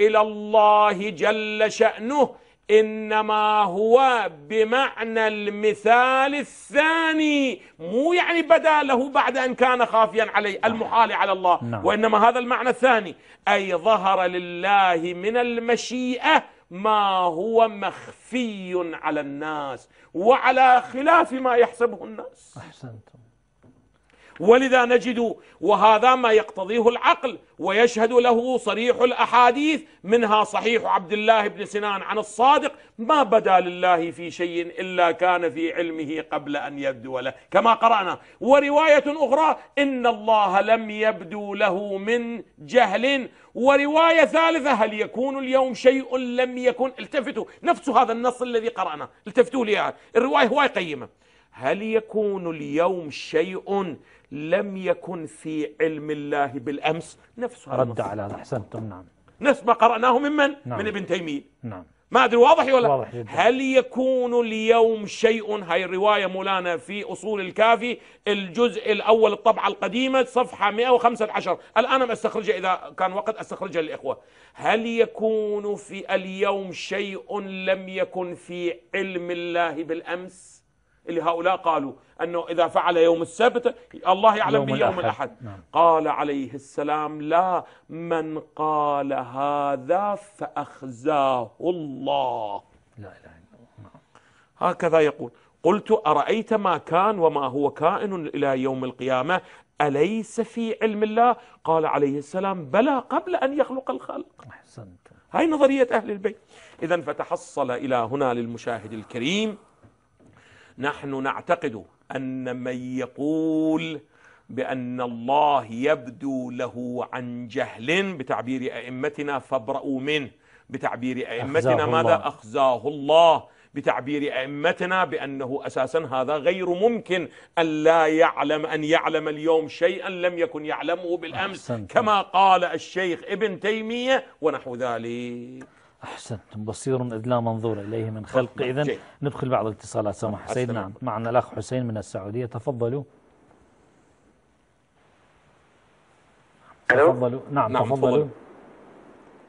S2: الى الله جل شانه انما هو بمعنى المثال الثاني مو يعني بدا له بعد ان كان خافيا عليه نعم. المحال على الله نعم. وانما هذا المعنى الثاني اي ظهر لله من المشيئه ما هو مخفي على الناس وعلى خلاف ما يحسبه الناس أحسنتم ولذا نجد وهذا ما يقتضيه العقل ويشهد له صريح الأحاديث منها صحيح عبد الله بن سنان عن الصادق ما بدا لله في شيء إلا كان في علمه قبل أن يبدو له كما قرأنا ورواية أخرى إن الله لم يبدو له من جهل ورواية ثالثة هل يكون اليوم شيء لم يكن التفتوا نفس هذا النص الذي قرأنا التفتوا لي الرواية هواي قيمة هل يكون اليوم شيء لم يكن في علم الله بالأمس نفسه رد
S1: على هذا أحسنتم نعم
S2: نفس ما قرأناه من؟ نعم. من ابن تيمية نعم ما أدري واضح ولا واضح جدا. هل يكون اليوم شيء هاي الرواية مولانا في أصول الكافي الجزء الأول الطبعة القديمة صفحة 115 الآن أستخرج إذا كان وقت أستخرجها للإخوة هل يكون في اليوم شيء لم يكن في علم الله بالأمس اللي هؤلاء قالوا أنه إذا فعل يوم السبت الله يعلم به يوم الأحد نعم. قال عليه السلام لا من قال هذا فأخزاه الله
S1: لا إله إلا الله نعم.
S2: هكذا يقول قلت أرأيت ما كان وما هو كائن إلى يوم القيامة أليس في علم الله قال عليه السلام بلى قبل أن يخلق الخلق أحسنت هاي نظرية أهل البيت إذا فتحصل إلى هنا للمشاهد الكريم نحن نعتقد أن من يقول بأن الله يبدو له عن جهل بتعبير أئمتنا فابرأوا منه بتعبير أئمتنا أخزاه ماذا الله. أخزاه الله بتعبير أئمتنا بأنه أساسا هذا غير ممكن أن لا يعلم أن يعلم اليوم شيئا لم يكن يعلمه بالأمس أحسنت. كما قال الشيخ ابن تيمية ونحو ذلك
S1: أحسنت بصير إذ لا منظور إليه من خلق إذا ندخل بعض الاتصالات سماح سيدنا معنا الأخ حسين من السعودية تفضلوا تفضلوا نعم, نعم تفضلوا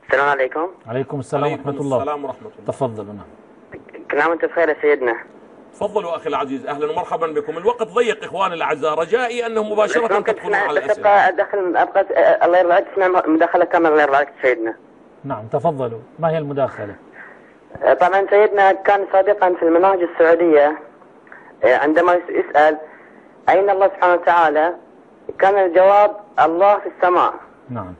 S2: السلام عليكم عليكم السلام ورحمة الله السلام ورحمة الله تفضلوا نعم كل عام وانتم بخير يا سيدنا تفضلوا أخي العزيز أهلا ومرحبا بكم الوقت ضيق إخوان الأعزاء رجائي أنه مباشرة تدخلون على الأسئلة ممكن تبقى أبقى الله يرضى عليك تسمع مداخلة كاملة الله يرضى عليك سيدنا
S1: نعم تفضلوا ما هي المداخلة
S2: آه، طبعا سيدنا كان سابقا في المناهج السعودية آه، عندما يسأل أين الله سبحانه وتعالى كان الجواب الله في السماء نعم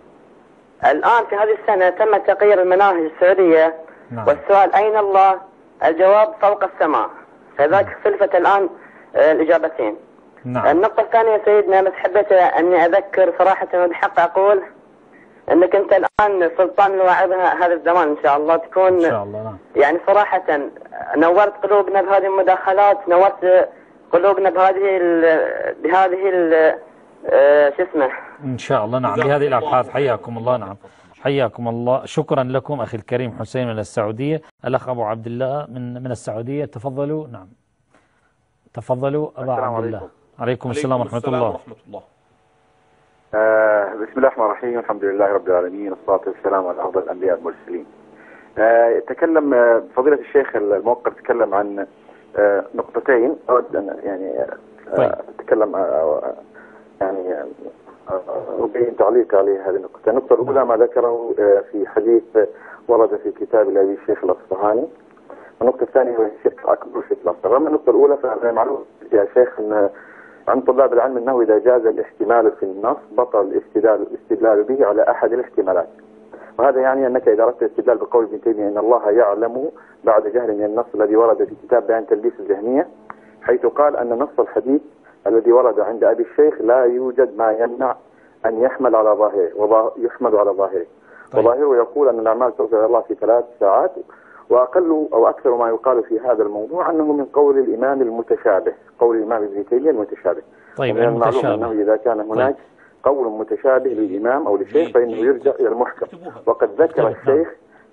S2: الآن في هذه السنة تم تغيير المناهج السعودية نعم. والسؤال أين الله الجواب فوق السماء فذاك نعم. خلفت الآن آه، الإجابتين نعم. النقطة الثانية سيدنا بس حبيت أني أذكر صراحة وبحق أقول انك انت الان سلطان الواعظ هذا الزمان ان شاء الله تكون ان شاء الله نعم. يعني صراحه نورت قلوبنا بهذه المداخلات نورت قلوبنا بهذه الـ بهذه ال آه، شو اسمه
S1: ان شاء الله نعم بهذه الابحاث حياكم الله نعم حياكم الله شكرا لكم اخي الكريم حسين من السعوديه الاخ ابو عبد الله من من السعوديه تفضلوا نعم تفضلوا ابو عبد الله عليكم, عليكم السلام ورحمه الله ورحمه الله
S3: آه بسم الله الرحمن الرحيم الحمد لله رب العالمين والصلاة والسلام على أفضل الأنبياء المرسلين آه تكلم آه فضيلة الشيخ الموقر تكلم عن آه نقطتين أود أن يعني آه، طيب. أتكلم آه، آه، يعني أبين تعليق عليه هذه النقطة النقطة الأولى نعم. ما ذكره في حديث ورد في كتاب لأبي الشيخ الأصفهاني النقطه الثانية هو الشرك أكبر في الأصفهاني أما النقطة الأولى فمعلوم يا شيخ أن عند طلاب العلم أنه إذا جاز الاحتمال في النص بطل الاستدلال, الاستدلال به على أحد الاحتمالات وهذا يعني أنك إذا أردت الاستدلال بقول ابن تيمية أن الله يعلم بعد جهل من النص الذي ورد في كتاب بيان تلبيس الذهنيه حيث قال أن نص الحديث الذي ورد عند أبي الشيخ لا يوجد ما يمنع أن يحمل على ظاهره ويحمل على ظاهره طيب. وظاهره يقول أن الأعمال توصل إلى الله في ثلاث ساعات وأقل أو أكثر ما يقال في هذا الموضوع أنه من قول الإمام المتشابه قول الإمام ابن تيميه المتشابه
S1: طيب ومن المتشابه أنه
S3: إذا كان طيب. هناك طيب. قول متشابه طيب. للإمام أو للشيخ طيب. فإنه يرجع إلى المحكم وقد ذكر الشيخ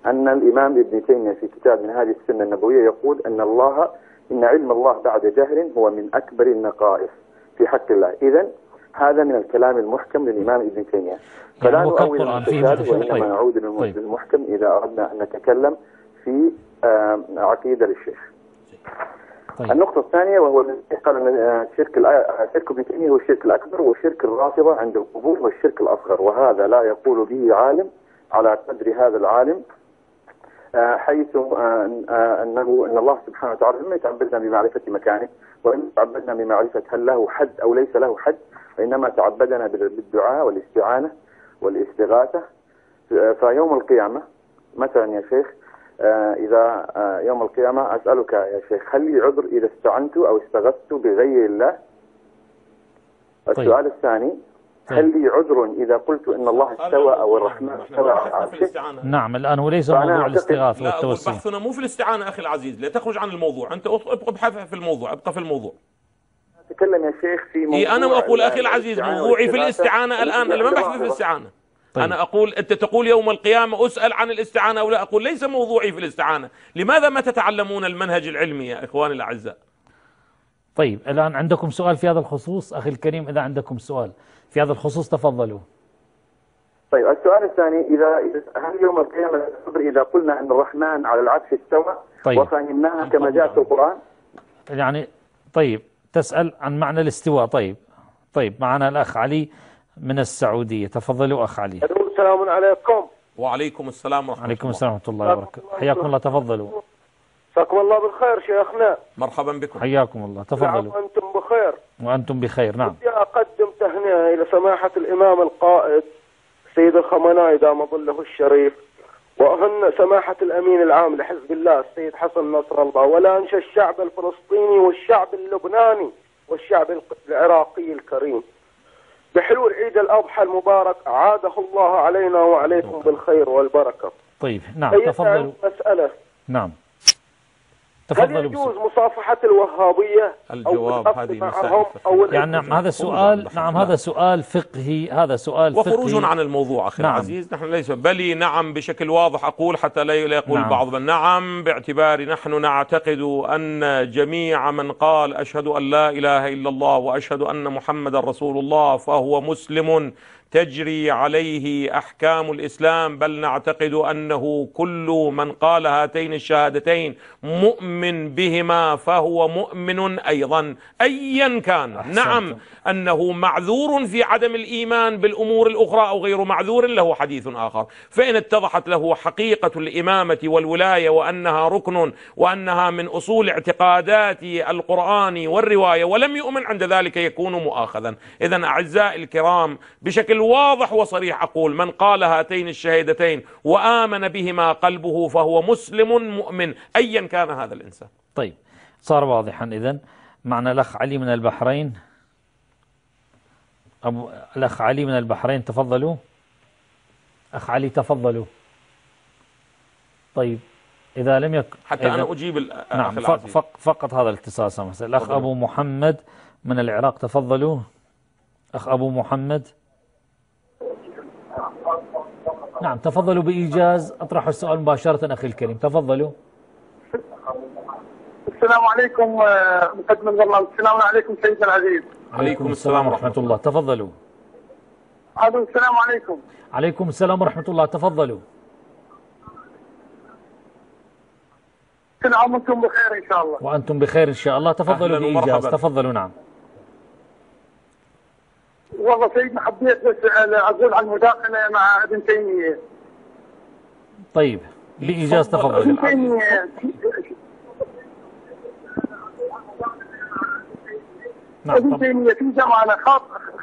S3: نعم. أن الإمام ابن تيمية في كتاب من هذه السنة النبوية يقول أن الله إن علم الله بعد جهر هو من أكبر النقائص في حق الله إذا هذا من الكلام المحكم للإمام ابن تيمية يعني
S1: فلا يعني نؤول
S3: المتشابه وإنما نعود للمحكم إذا أردنا أن نتكلم في آه، عقيده للشيخ. طيب. النقطة الثانية وهو قال أن آه، شرك شرك ابن تيمية هو الشرك الأكبر والشرك الرافضة عند القبور هو الشرك الأصغر وهذا لا يقول به عالم على قدر هذا العالم آه، حيث أنه أن الله سبحانه وتعالى لم يتعبدنا بمعرفة مكانه ولم يتعبدنا بمعرفة هل له حد أو ليس له حد وإنما تعبدنا بالدعاء والاستعانة والاستغاثة فيوم القيامة مثلا يا شيخ آه، إذا آه، يوم القيامة أسألك يا شيخ هل لي عذر إذا استعنت أو استغثت بغير الله طيب. السؤال الثاني طيب. هل لي عذر إذا قلت إن الله استوى
S2: أو الرحمن استوى
S1: نعم الآن وليس موضوع الاستغاثة والتوسل بحثنا
S2: مو في الاستعانة أخي العزيز لا تخرج عن الموضوع أنت ابحث في الموضوع ابقى في الموضوع
S1: أتكلم يا
S3: شيخ في موضوع إيه أنا أقول أخي العزيز موضوعي في الاستعانة الآن أنا ما بحث في الاستعانة
S2: طيب. أنا أقول أنت تقول يوم القيامة أسأل عن الاستعانة أو لا أقول ليس موضوعي في الاستعانة لماذا ما تتعلمون المنهج العلمي يا إخواني الأعزاء
S1: طيب الآن عندكم سؤال في هذا الخصوص أخي الكريم إذا عندكم سؤال في هذا الخصوص تفضلوا
S2: طيب
S3: السؤال الثاني إذا هل يوم القيامة إذا قلنا أن الرحمن على العرش استوى طيب. وفهمناها كما جاء في القرآن
S1: يعني طيب تسأل عن معنى الاستواء طيب طيب معنا الأخ علي من السعودية تفضلوا أخ علي
S2: السلام عليكم وعليكم السلام ورحمة عليكم
S1: وعليكم السلام ورحمة الله وبركاته حياكم الله تفضلوا
S2: مساكم الله بالخير شيخنا مرحبا
S1: بكم حياكم الله تفضلوا
S2: وأنتم بخير
S1: وأنتم بخير نعم بدي
S3: أقدم تهنئة إلى سماحة الإمام القائد سيد الخمنائي دام ظله الشريف وأهن سماحة الأمين العام لحزب الله السيد حسن نصر الله ولا أنشى الشعب الفلسطيني والشعب اللبناني والشعب العراقي الكريم بحلول عيد الأضحى المبارك عاده الله علينا وعليكم طيب. بالخير والبركة
S1: طيب نعم تفضل مسألة نعم تفضل هل يجوز
S3: مصافحة الوهابية الجواب أو هذه مسائل أو
S1: يعني نعم هذا سؤال نعم هذا سؤال فقهي هذا سؤال وخروج فقهي عن الموضوع أخي نعم العزيز
S2: نحن ليس بلي نعم بشكل واضح أقول حتى لا يقول نعم البعض بل نعم باعتبار نحن نعتقد أن جميع من قال أشهد أن لا إله إلا الله وأشهد أن محمد رسول الله فهو مسلم تجري عليه احكام الاسلام بل نعتقد انه كل من قال هاتين الشهادتين مؤمن بهما فهو مؤمن ايضا ايا كان أحسنت. نعم انه معذور في عدم الايمان بالامور الاخرى او غير معذور له حديث اخر فان اتضحت له حقيقه الامامه والولايه وانها ركن وانها من اصول اعتقادات القران والروايه ولم يؤمن عند ذلك يكون مؤاخذا اذا اعزائي الكرام بشكل واضح وصريح أقول من قال هاتين الشهادتين وآمن بهما قلبه فهو مسلم مؤمن أيا كان هذا الإنسان
S1: طيب صار واضحا إذا معنا الأخ علي من البحرين أبو الأخ علي من البحرين تفضلوا أخ علي تفضلوا طيب إذا لم يك حتى إذا... أنا أجيب نعم فق... فق... فقط هذا الاتصال الأخ أبو محمد من العراق تفضلوا أخ أبو محمد نعم تفضلوا بإيجاز أطرحوا السؤال مباشرة أخي الكريم تفضلوا
S3: السلام عليكم آه، مقدم الله السلام عليكم سيدنا العزيز عليكم السلام ورحمة
S1: الله تفضلوا
S3: ألو السلام عليكم
S1: عليكم السلام ورحمة الله تفضلوا
S3: كل عام وانتم بخير إن شاء الله
S1: وأنتم بخير إن شاء الله تفضلوا بإيجاز تفضلوا نعم
S3: والله سيدنا حبيت بس اقول عن المداخله مع ابن تيميه
S1: طيب لإجازة تفضل ابن
S3: تيميه
S1: نعم، ابن تيميه
S2: في جامعة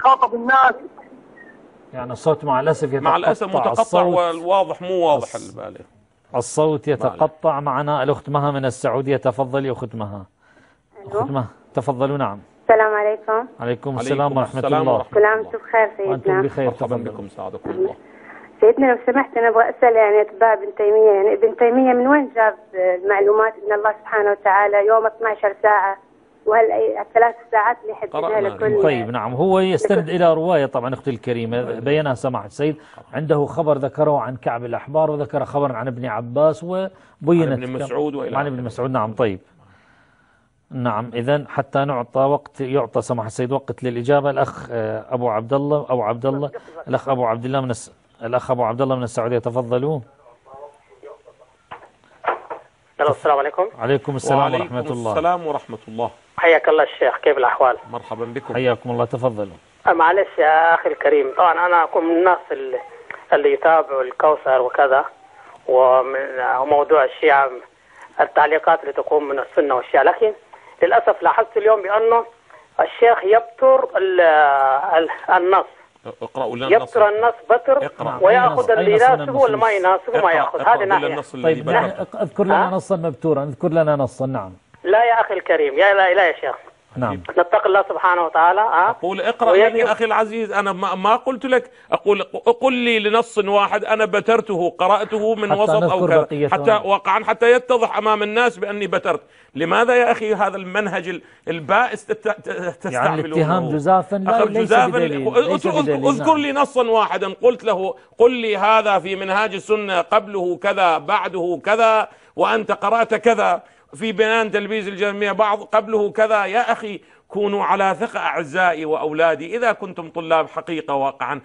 S2: خاطب الناس
S1: يعني الصوت مع الاسف يتقطع مع الاسف متقطع والواضح
S2: مو واضح البالغ
S1: الصوت يتقطع معنا الاخت مها من السعوديه تفضلي اخت مها اخت أيوه. مها تفضلوا نعم
S2: السلام عليكم
S1: عليكم السلام ورحمة الله كل
S3: عام وانتم بخير سيدنا وانتم بخير طبعا بكم
S1: سعادكم الله
S3: سيدنا لو سمحت انا ابغى اسال يعني اتباع ابن تيميه يعني ابن تيميه من وين جاب المعلومات ان الله سبحانه وتعالى يوم 12 ساعه وهل ثلاث ساعات اللي حددها لكل
S1: طيب نعم هو يستند الى روايه طبعا اختي الكريمه طيب. بينها سماحه السيد عنده خبر ذكره عن كعب الاحبار وذكر خبرا عن ابن عباس وبينت عن ابن مسعود والى عن ابن مسعود نعم طيب نعم إذا حتى نعطى وقت يعطى سماحة السيد وقت للإجابة الأخ آه، أبو عبد الله أو عبد الله الأخ أبو عبد الله من الس... الأخ أبو عبد الله من السعودية تفضلوا السلام عليكم عليكم السلام وعليكم ورحمة الله السلام ورحمة الله حياك الله الشيخ كيف الأحوال مرحبا بكم حياكم الله تفضلوا أه، معلش يا أخي الكريم طبعا أنا أكون من الناس اللي, اللي يتابعوا الكوثر وكذا وموضوع الشيعة التعليقات اللي تقوم من السنة والشيعة لكن للأسف لاحظت اليوم بأنه الشيخ يبتر النص اقرأوا لنا النص يبتر النص بتر نعم. ويأخذ اللي يناسبه واللي ما يناسبه ما يأخذ هذه ناحية طيب نعم، اذكر لنا نصا مبتورا اذكر لنا نصا نعم
S2: لا يا أخي الكريم يا لا, لا يا شيخ نعم نتقي الله سبحانه وتعالى أه؟ أقول اقرأ يعني أخي العزيز أنا ما قلت لك أقول قل لي لنص واحد أنا بترته قرأته من حتى وسط أو كذا حتى واقعا حتى يتضح أمام الناس بأني بترت لماذا يا أخي هذا المنهج البائس تستعمله يعني الاتهام جزافا لا ليس جزافا نعم. اذكر لي نصا واحدا قلت له قل لي هذا في منهاج السنة قبله كذا بعده كذا وأنت قرأت كذا في بنان تلبيس الجميع بعض قبله كذا يا أخي كونوا على ثقة أعزائي وأولادي إذا كنتم طلاب حقيقة واقعا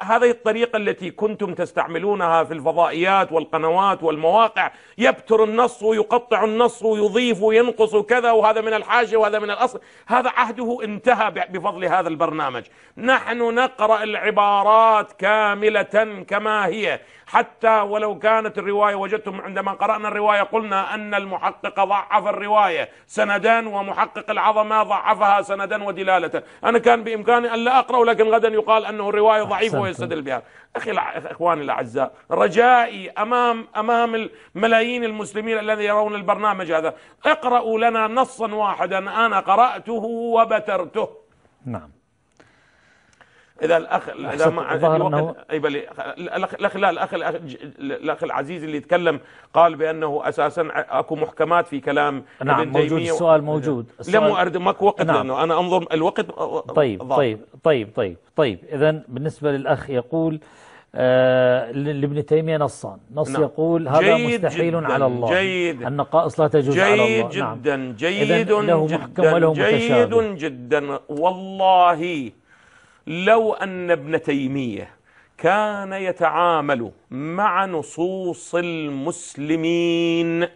S2: هذه الطريقة التي كنتم تستعملونها في الفضائيات والقنوات والمواقع يبتر النص ويقطع النص ويضيف وينقص كذا وهذا من الحاجة وهذا من الأصل هذا عهده انتهى بفضل هذا البرنامج نحن نقرأ العبارات كاملة كما هي حتى ولو كانت الرواية وجدتم عندما قرأنا الرواية قلنا أن المحقق ضعف الرواية سندان ومحقق العظمة ضعف ضعفها سندا ودلالة أنا كان بإمكاني أن لا أقرأ لكن غدا يقال أنه الرواية ضعيفة ويستدل بها أخي إخواني الأعزاء رجائي أمام أمام ملايين المسلمين الذين يرون البرنامج هذا اقرأوا لنا نصا واحدا أنا قرأته وبترته نعم اذا الاخ اذا ما الاخ الاخ لا الاخ الاخ العزيز اللي يتكلم قال بانه اساسا اكو محكمات في كلام نعم ابن موجود السؤال موجود السؤال لم ارد ماكو وقت نعم لانه انا انظر الوقت طيب طيب
S1: طيب طيب طيب اذا بالنسبه للاخ يقول آه لابن تيمية نصان نص نعم. يقول هذا مستحيل جداً على الله جيد النقائص لا تجوز جيد على الله نعم. جدا نعم. جيد إذن له محكم جدا له جيد
S2: جدا والله لو أن ابن تيمية كان يتعامل مع نصوص المسلمين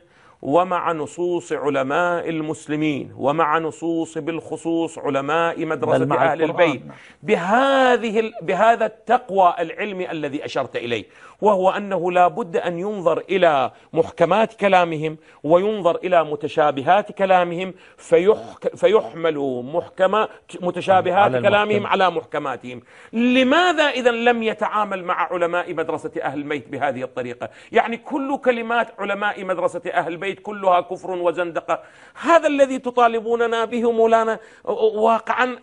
S2: ومع نصوص علماء المسلمين ومع نصوص بالخصوص علماء مدرسة أهل البيت بهذه بهذا التقوى العلمي الذي أشرت إليه وهو أنه لا بد أن ينظر إلى محكمات كلامهم وينظر إلى متشابهات كلامهم فيحك فيحمل محكمات متشابهات على كلامهم على محكماتهم لماذا إذا لم يتعامل مع علماء مدرسة أهل البيت بهذه الطريقة يعني كل كلمات علماء مدرسة أهل البيت كلها كفر وزندقة هذا الذي تطالبوننا به مولانا واقعا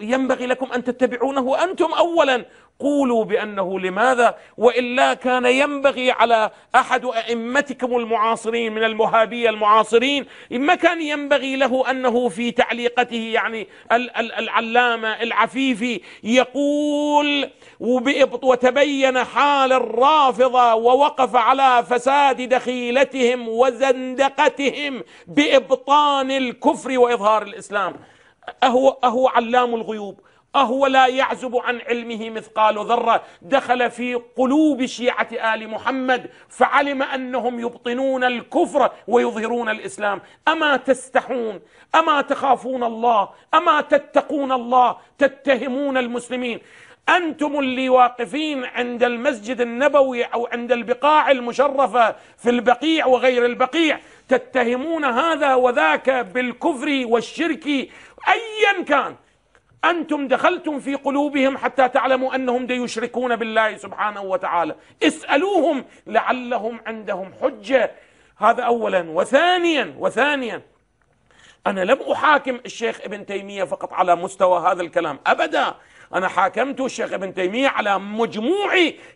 S2: ينبغي لكم أن تتبعونه أنتم أولا قولوا بأنه لماذا وإلا كان ينبغي على أحد أئمتكم المعاصرين من المهابية المعاصرين ما كان ينبغي له أنه في تعليقته يعني العلامة العفيفي يقول وتبين حال الرافضة ووقف على فساد دخيلتهم وزندقتهم بإبطان الكفر وإظهار الإسلام أهو, أهو علام الغيوب أهو لا يعزب عن علمه مثقال ذرة دخل في قلوب شيعة آل محمد فعلم أنهم يبطنون الكفر ويظهرون الإسلام أما تستحون أما تخافون الله أما تتقون الله تتهمون المسلمين أنتم اللي واقفين عند المسجد النبوي أو عند البقاع المشرفة في البقيع وغير البقيع تتهمون هذا وذاك بالكفر والشرك أيا كان أنتم دخلتم في قلوبهم حتى تعلموا أنهم دي يشركون بالله سبحانه وتعالى اسألوهم لعلهم عندهم حجة هذا أولا وثانيا وثانيا أنا لم أحاكم الشيخ ابن تيمية فقط على مستوى هذا الكلام أبدا أنا حاكمت الشيخ ابن تيمية على مجموع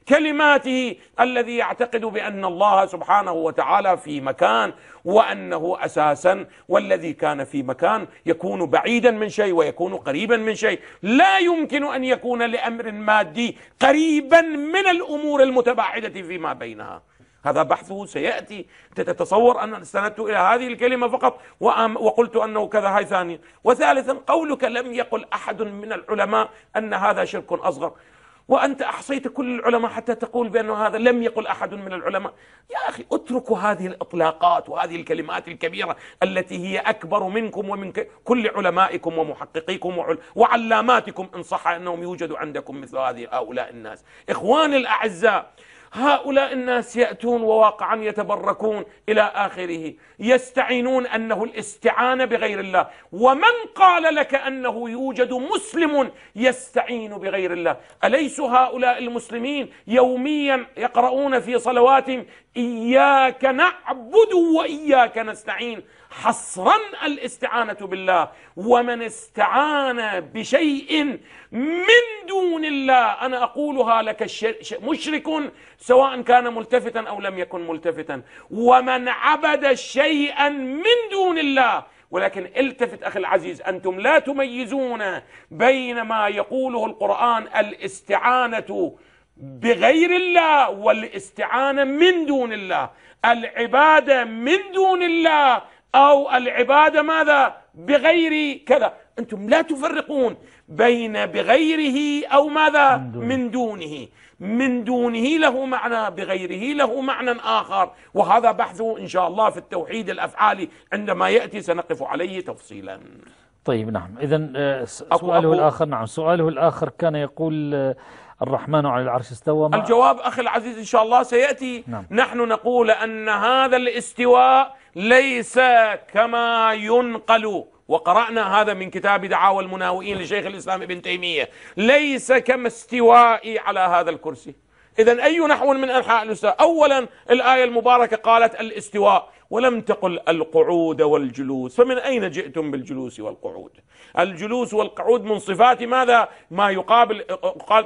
S2: كلماته الذي يعتقد بأن الله سبحانه وتعالى في مكان وأنه أساسا والذي كان في مكان يكون بعيدا من شيء ويكون قريبا من شيء لا يمكن أن يكون لأمر مادي قريبا من الأمور المتباعدة فيما بينها هذا بحثه سيأتي تتصور أن استندت إلى هذه الكلمة فقط وقلت أنه كذا هاي ثانية وثالثا قولك لم يقل أحد من العلماء أن هذا شرك أصغر وأنت أحصيت كل العلماء حتى تقول بأن هذا لم يقل أحد من العلماء يا أخي اتركوا هذه الإطلاقات وهذه الكلمات الكبيرة التي هي أكبر منكم ومن كل علمائكم ومحققيكم وعلاماتكم إن صح أنهم يوجد عندكم مثل هذه هؤلاء الناس إخواني الأعزاء هؤلاء الناس يأتون وواقعا يتبركون إلى آخره يستعينون أنه الاستعانة بغير الله ومن قال لك أنه يوجد مسلم يستعين بغير الله أليس هؤلاء المسلمين يوميا يقرؤون في صلواتهم إياك نعبد وإياك نستعين حصرا الاستعانة بالله ومن استعان بشيء من دون الله أنا أقولها لك مشرك سواء كان ملتفتا أو لم يكن ملتفتا ومن عبد شيئا من دون الله ولكن التفت اخي العزيز انتم لا تميزون بين ما يقوله القران الاستعانه بغير الله والاستعانه من دون الله العباده من دون الله أو العبادة ماذا بغير كذا أنتم لا تفرقون بين بغيره أو ماذا من دونه من دونه له معنى بغيره له معنى آخر وهذا بحثه إن شاء الله في التوحيد الأفعالي عندما يأتي سنقف عليه تفصيلا
S1: طيب نعم إذا آه، سؤاله الآخر نعم سؤاله الآخر كان يقول آه، الرحمن على العرش استوى الجواب
S2: أخي العزيز إن شاء الله سيأتي نعم. نحن نقول أن هذا الاستواء ليس كما ينقل وقرأنا هذا من كتاب دعاوى المناوئين لشيخ الإسلام ابن تيمية ليس كما استوائي على هذا الكرسي إذا أي نحو من أنحاء الاستواء أولا الآية المباركة قالت الاستواء ولم تقل القعود والجلوس فمن أين جئتم بالجلوس والقعود الجلوس والقعود من صفات ماذا ما يقابل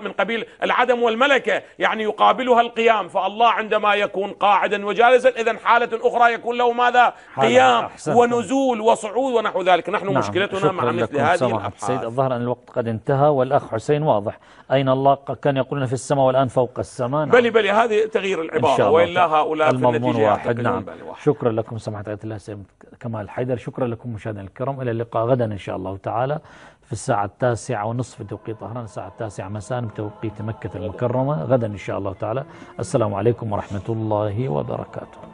S2: من قبيل العدم والملكة يعني يقابلها القيام فالله عندما يكون قاعدا وجالسا إذا حالة أخرى يكون له ماذا قيام ونزول وصعود ونحو ذلك نحن نعم مشكلتنا مع مثل هذه الأبحاث سيد
S1: الظهر أن الوقت قد انتهى والأخ حسين واضح أين الله كان يقولون في السماء والآن فوق السماء نعم. بلي
S2: بلي هذه تغيير العبارة وإلا هؤلاء في النتيجة واحد نعم.
S1: واحد. شكرا شكرا لكم سماحة الله سيد كمال حيدر شكرا لكم مشاهدينا الكرام إلى اللقاء غدا إن شاء الله تعالى في الساعة التاسعة ونصف بتوقيت طهران الساعة التاسعة مساء بتوقيت مكة المكرمة غدا إن شاء الله تعالى السلام عليكم ورحمة الله وبركاته